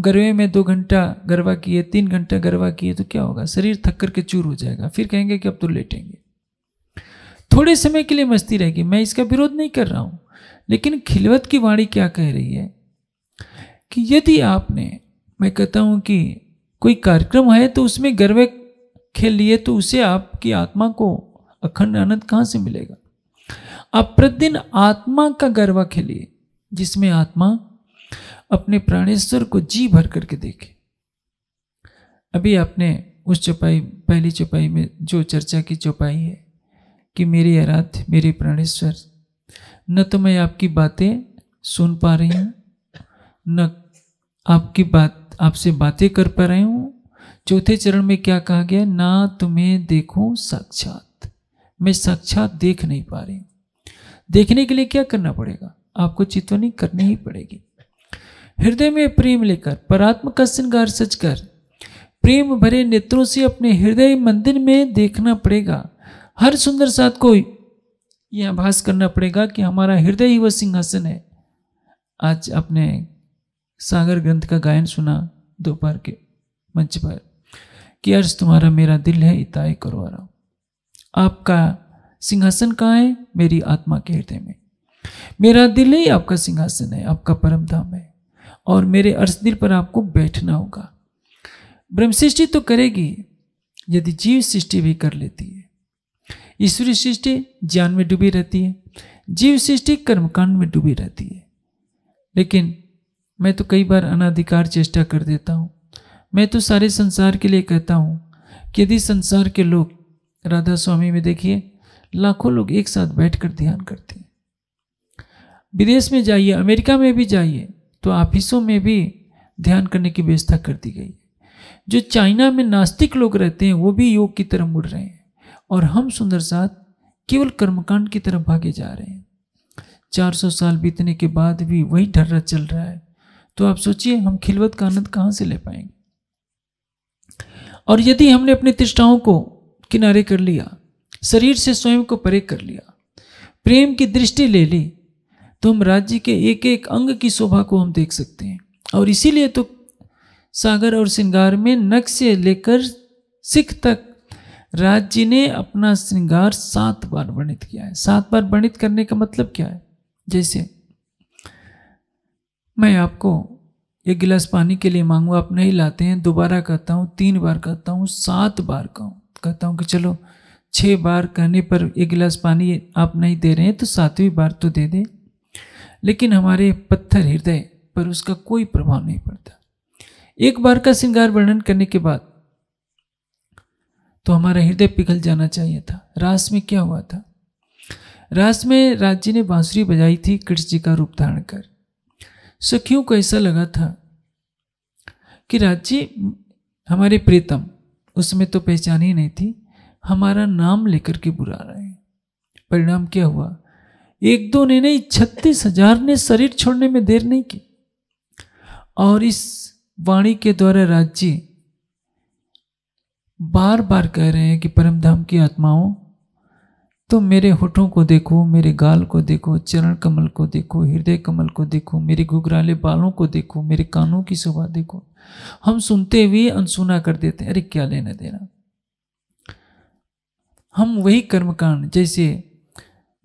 गरबे में दो घंटा गरबा किए तीन घंटा गरबा किए तो क्या होगा शरीर थक कर के चूर हो जाएगा फिर कहेंगे कि अब तो लेटेंगे थोड़े समय के लिए मस्ती रहेगी मैं इसका विरोध नहीं कर रहा हूँ लेकिन खिलवत की वाणी क्या कह रही है कि यदि आपने मैं कहता हूँ कि कोई कार्यक्रम है तो उसमें गर्वे खेल लिए तो उसे आपकी आत्मा को अखंड आनंद कहाँ से मिलेगा आप प्रतिदिन आत्मा का गर्वा खेलिए जिसमें आत्मा अपने प्राणेश्वर को जी भर करके देखे अभी आपने उस चौपाई पहली चौपाई में जो चर्चा की चौपाई है कि मेरी आराध्य मेरे प्राणेश्वर न तो मैं आपकी बातें सुन पा रही हूँ न आपकी बात आपसे बातें कर पा रहे हूँ चौथे चरण में क्या कहा गया ना तुम्हें देखूं साक्षात मैं साक्षात देख नहीं पा रही देखने के लिए क्या करना पड़ेगा आपको चितवनी करनी ही पड़ेगी हृदय में प्रेम लेकर परात्म का श्रृंगार सच कर प्रेम भरे नेत्रों से अपने हृदय मंदिर में देखना पड़ेगा हर सुंदर साथ को यह आभास करना पड़ेगा कि हमारा हृदय ही वह सिंहासन है आज अपने सागर ग्रंथ का गायन सुना दोपहर के मंच पर कि अर्ज तुम्हारा मेरा दिल है इताए करवारा आपका सिंहासन कहाँ है मेरी आत्मा के हृदय में मेरा दिल ही आपका सिंहासन है आपका परम धाम है और मेरे अर्ज दिल पर आपको बैठना होगा ब्रह्म सृष्टि तो करेगी यदि जीव सृष्टि भी कर लेती है ईश्वरी सृष्टि ज्ञान में डूबी रहती है जीव सृष्टि कर्मकांड में डूबी रहती है लेकिन मैं तो कई बार अनाधिकार चेष्टा कर देता हूँ मैं तो सारे संसार के लिए कहता हूँ कि यदि संसार के लोग राधा स्वामी में देखिए लाखों लोग एक साथ बैठकर ध्यान करते हैं विदेश में जाइए अमेरिका में भी जाइए तो ऑफिसों में भी ध्यान करने की व्यवस्था कर दी गई है जो चाइना में नास्तिक लोग रहते हैं वो भी योग की तरफ मुड़ रहे हैं और हम सुंदर साथ केवल कर्मकांड की तरफ भागे जा रहे हैं 400 साल बीतने के बाद भी वही ढर्रा चल रहा है तो आप सोचिए हम खिलवत का आनंद कहाँ से ले पाएंगे और यदि हमने अपनी तिष्ठाओं को किनारे कर लिया शरीर से स्वयं को परे कर लिया प्रेम की दृष्टि ले ली तो हम राज्य के एक एक अंग की शोभा को हम देख सकते हैं और इसीलिए तो सागर और श्रृंगार में नक से लेकर सिख तक राज्य ने अपना श्रृंगार सात बार वर्णित किया है सात बार वर्णित करने का मतलब क्या है जैसे मैं आपको एक गिलास पानी के लिए मांगू आप नहीं लाते हैं दोबारा कहता हूँ तीन बार कहता हूँ सात बार कहूँ कहता हूँ कि चलो छः बार कहने पर एक गिलास पानी आप नहीं दे रहे हैं तो सातवीं बार तो दे दें लेकिन हमारे पत्थर हृदय पर उसका कोई प्रभाव नहीं पड़ता एक बार का श्रृंगार वर्णन करने के बाद तो हमारा हृदय पिघल जाना चाहिए था रास में क्या हुआ था रास में राज जी ने बांसुरी बजाई थी कृष्ण जी का रूप धारण कर सखियों को ऐसा लगा था कि राज्य हमारे प्रीतम उसमें तो पहचान ही नहीं थी हमारा नाम लेकर के बुरा रहे हैं परिणाम क्या हुआ एक दो ने नहीं छत्तीस हजार ने शरीर छोड़ने में देर नहीं की और इस वाणी के द्वारा राज्य बार बार कह रहे हैं कि परमधाम की आत्माओं तो मेरे होठों को देखो मेरे गाल को देखो चरण कमल को देखो हृदय कमल को देखो मेरे घुघराले बालों को देखो मेरे कानों की शोभा देखो हम सुनते हुए अनसुना कर देते हैं अरे क्या लेना देना हम वही कर्मकांड जैसे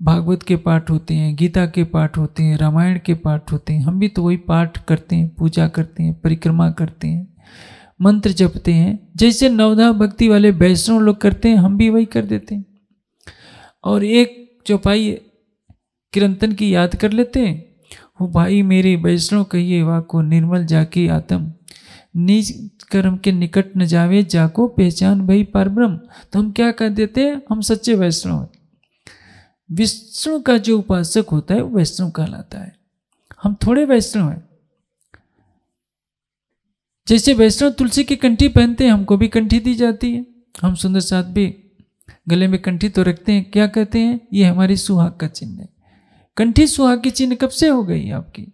भागवत के पाठ होते हैं गीता के पाठ होते हैं रामायण के पाठ होते हैं हम भी तो वही पाठ करते हैं पूजा करते हैं परिक्रमा करते हैं मंत्र जपते हैं जैसे नवधा भक्ति वाले वैष्णव लोग करते हैं हम भी वही कर देते हैं और एक चौपाई किरंतन की याद कर लेते हैं वो भाई मेरे वैष्णव कहिए वाको निर्मल जाके आतम निज कर्म के निकट न जावे जाको पहचान भई परब्रह्म तो हम क्या कर देते हैं हम सच्चे वैष्णव हैं विष्णु का जो उपासक होता है वो वैष्णव कहलाता है हम थोड़े वैष्णव हैं जैसे वैष्णव तुलसी की कंठी पहनते हैं हमको भी कंठी दी जाती है हम सुंदर साथ भी गले में कंठी तो रखते हैं क्या कहते हैं ये हमारी सुहाग का चिन्ह है कंठी सुहाग की चिन्ह कब से हो गई आपकी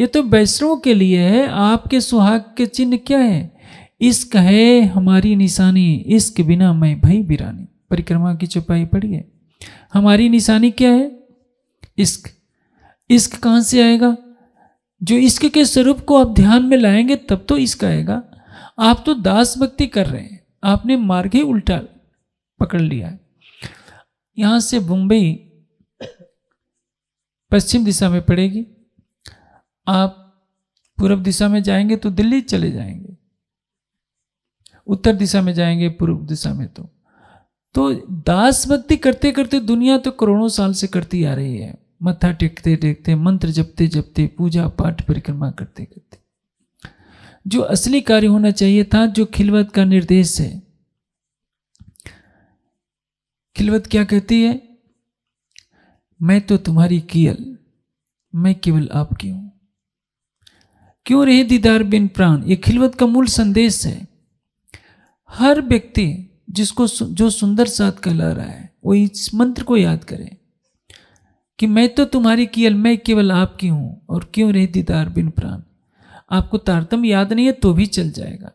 ये तो बैसरों के लिए है आपके सुहाग के चिन्ह क्या है इश्क है हमारी निशानी इश्क बिना मैं भई बिरानी परिक्रमा की चुपाई पड़ी है हमारी निशानी क्या है इश्क इश्क कहाँ से आएगा जो इश्क के स्वरूप को आप ध्यान में लाएंगे तब तो इश्क आएगा आप तो दास भक्ति कर रहे हैं आपने मार्ग ही उल्टा पकड़ लिया है यहाँ से मुंबई पश्चिम दिशा में पड़ेगी आप पूर्व दिशा में जाएंगे तो दिल्ली चले जाएंगे उत्तर दिशा में जाएंगे पूर्व दिशा में तो तो दास भक्ति करते करते दुनिया तो करोड़ों साल से करती आ रही है मत्था टेकते टेकते मंत्र जपते जपते पूजा पाठ परिक्रमा करते करते जो असली कार्य होना चाहिए था जो खिलवत का निर्देश है खिलवत क्या कहती है मैं तो तुम्हारी कियल मैं केवल आपकी हूं क्यों रहे दीदार बिन प्राण ये खिलवत का मूल संदेश है हर व्यक्ति जिसको जो सुंदर साथ कहला रहा है वो इस मंत्र को याद करे कि मैं तो तुम्हारी कियल मैं केवल आपकी हूं और क्यों रहे दीदार बिन प्राण आपको तारतम याद नहीं है तो भी चल जाएगा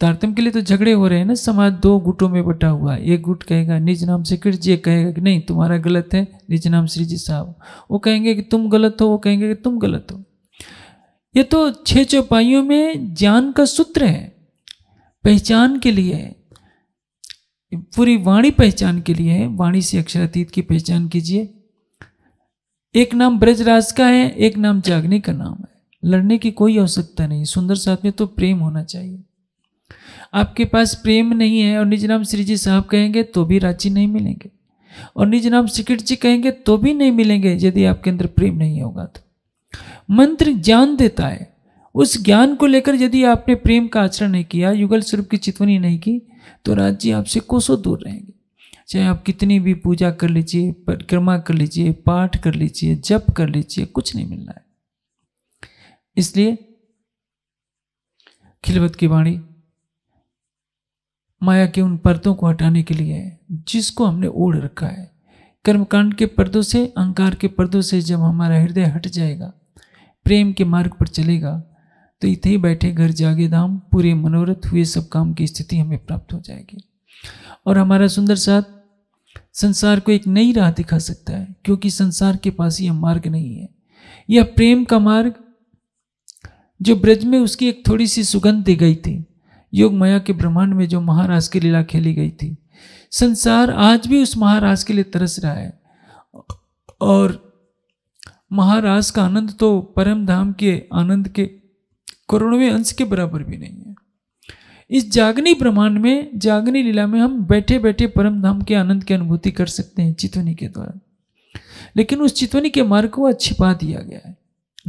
तारतम के लिए तो झगड़े हो रहे हैं ना समाज दो गुटों में बटा हुआ है एक गुट कहेगा निज नाम से कीर्ति जी कहेगा कि नहीं तुम्हारा गलत है निज नाम श्री जी साहब वो कहेंगे कि तुम गलत हो वो कहेंगे कि तुम गलत हो ये तो छह चौपाइयों में ज्ञान का सूत्र है पहचान के लिए है पूरी वाणी पहचान के लिए है वाणी से अक्षरातीत की पहचान कीजिए एक नाम ब्रजराज का है एक नाम जागने का नाम है लड़ने की कोई आवश्यकता नहीं सुंदर साथ में तो प्रेम होना चाहिए आपके पास प्रेम नहीं है और निज नाम श्री जी साहब कहेंगे तो भी रांची नहीं मिलेंगे और निज नाम सिकट जी कहेंगे तो भी नहीं मिलेंगे यदि आपके अंदर प्रेम नहीं होगा तो मंत्र ज्ञान देता है उस ज्ञान को लेकर यदि आपने प्रेम का आचरण नहीं किया युगल स्वरूप की चितवनी नहीं की तो राज्य आपसे कोसों दूर रहेंगे चाहे आप कितनी भी पूजा कर लीजिए परिक्रमा कर लीजिए पाठ कर लीजिए जप कर लीजिए कुछ नहीं मिलना है इसलिए खिलवत की वाणी माया के उन पर्दों को हटाने के लिए है जिसको हमने ओढ़ रखा है कर्मकांड के पर्दों से अहंकार के पर्दों से जब हमारा हृदय हट जाएगा प्रेम के मार्ग पर चलेगा तो इतने ही बैठे घर जागे धाम पूरे मनोरथ हुए सब काम की स्थिति हमें प्राप्त हो जाएगी और हमारा सुंदर साथ संसार को एक नई राह दिखा सकता है क्योंकि संसार के पास यह मार्ग नहीं है यह प्रेम का मार्ग जो ब्रज में उसकी एक थोड़ी सी सुगंध दी गई थी योग माया के ब्रह्मांड में जो महाराज की लीला खेली गई थी संसार आज भी उस महाराज के लिए तरस रहा है और महाराज का आनंद तो परम धाम के आनंद के करोड़वें अंश के बराबर भी नहीं है इस जागनी ब्रह्मांड में जागनी लीला में हम बैठे बैठे परम धाम के आनंद की अनुभूति कर सकते हैं चितवनी के द्वारा लेकिन उस चितवनी के मार्ग को छिपा दिया गया है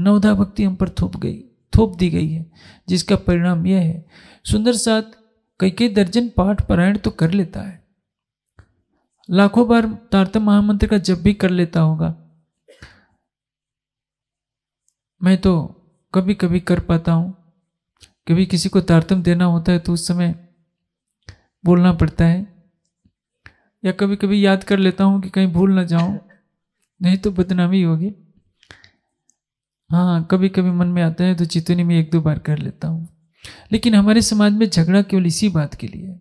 नवधा भक्ति हम पर थोप गई थोप दी गई है जिसका परिणाम यह है सुंदर साथ कई कई दर्जन पाठ पारायण तो कर लेता है लाखों बार तारतम महामंत्र का जब भी कर लेता होगा मैं तो कभी कभी कर पाता हूँ कभी किसी को तारतम देना होता है तो उस समय बोलना पड़ता है या कभी कभी याद कर लेता हूँ कि कहीं भूल ना जाऊँ नहीं तो बदनामी होगी हाँ, हाँ कभी कभी मन में आता है तो चितनी में एक दो बार कर लेता हूँ लेकिन हमारे समाज में झगड़ा केवल इसी बात के लिए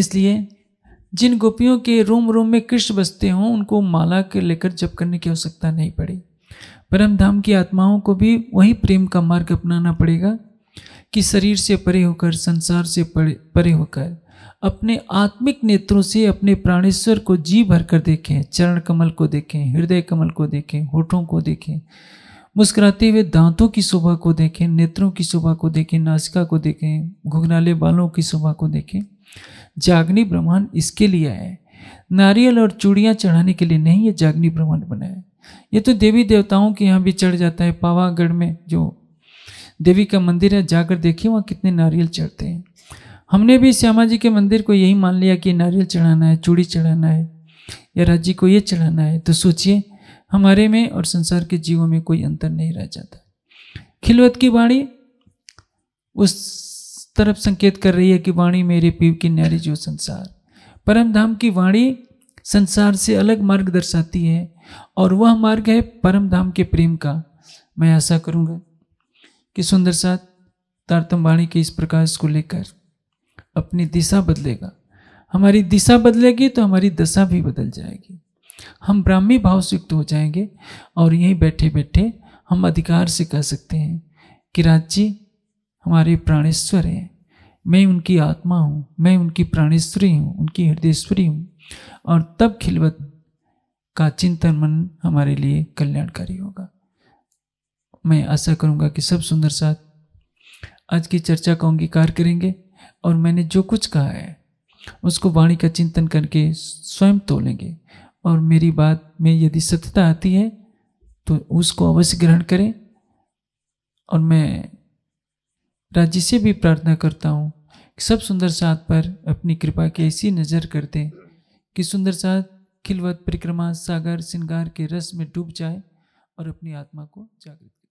इसलिए जिन गोपियों के रोम रोम में कृष्ण बसते हों उनको माला के लेकर जप करने की आवश्यकता नहीं पड़ी परम धाम की आत्माओं को भी वही प्रेम का मार्ग अपनाना पड़ेगा कि शरीर से परे होकर संसार से परे, होकर अपने आत्मिक नेत्रों से अपने प्राणेश्वर को जी भरकर देखें चरण कमल को देखें हृदय कमल को देखें होठों को देखें मुस्कुराते हुए दांतों की शोभा को देखें नेत्रों की शोभा को देखें नासिका को देखें घुघनाले बालों की शोभा को देखें जागनी ब्रह्मांड इसके लिए है नारियल और चूड़ियाँ चढ़ाने के लिए नहीं ये जागनी ब्रह्मांड बना है ये तो देवी देवताओं के यहाँ भी चढ़ जाता है पावागढ़ में जो देवी का मंदिर है जाकर देखिए वहाँ कितने नारियल चढ़ते हैं हमने भी श्यामा जी के मंदिर को यही मान लिया कि नारियल चढ़ाना है चूड़ी चढ़ाना है या राज्य को ये चढ़ाना है तो सोचिए हमारे में और संसार के जीवों में कोई अंतर नहीं रह जाता खिलवत की वाणी उस तरफ संकेत कर रही है कि वाणी मेरे पीव की न्यारी जो संसार परम धाम की वाणी संसार से अलग मार्ग दर्शाती है और वह मार्ग है परम धाम के प्रेम का मैं आशा करूँगा कि सुंदर साथ तारतम वाणी के इस प्रकाश को लेकर अपनी दिशा बदलेगा हमारी दिशा बदलेगी तो हमारी दशा भी बदल जाएगी हम ब्राह्मी भाव से युक्त हो जाएंगे और यहीं बैठे बैठे हम अधिकार से कह सकते हैं कि राज्य हमारे प्राणेश्वर हैं मैं उनकी आत्मा हूँ मैं उनकी प्राणेश्वरी हूँ उनकी हृदयेश्वरी हूँ और तब खिलवत का चिंतन मन हमारे लिए कल्याणकारी होगा मैं आशा करूँगा कि सब सुंदर साथ आज की चर्चा का अंगीकार करेंगे और मैंने जो कुछ कहा है उसको वाणी का चिंतन करके स्वयं तोलेंगे और मेरी बात में यदि सत्यता आती है तो उसको अवश्य ग्रहण करें और मैं राज्य से भी प्रार्थना करता हूँ कि सब सुंदर सात पर अपनी कृपा की ऐसी नज़र कर दें कि सुंदर सात खिलवत परिक्रमा सागर श्रृंगार के रस में डूब जाए और अपनी आत्मा को जागृत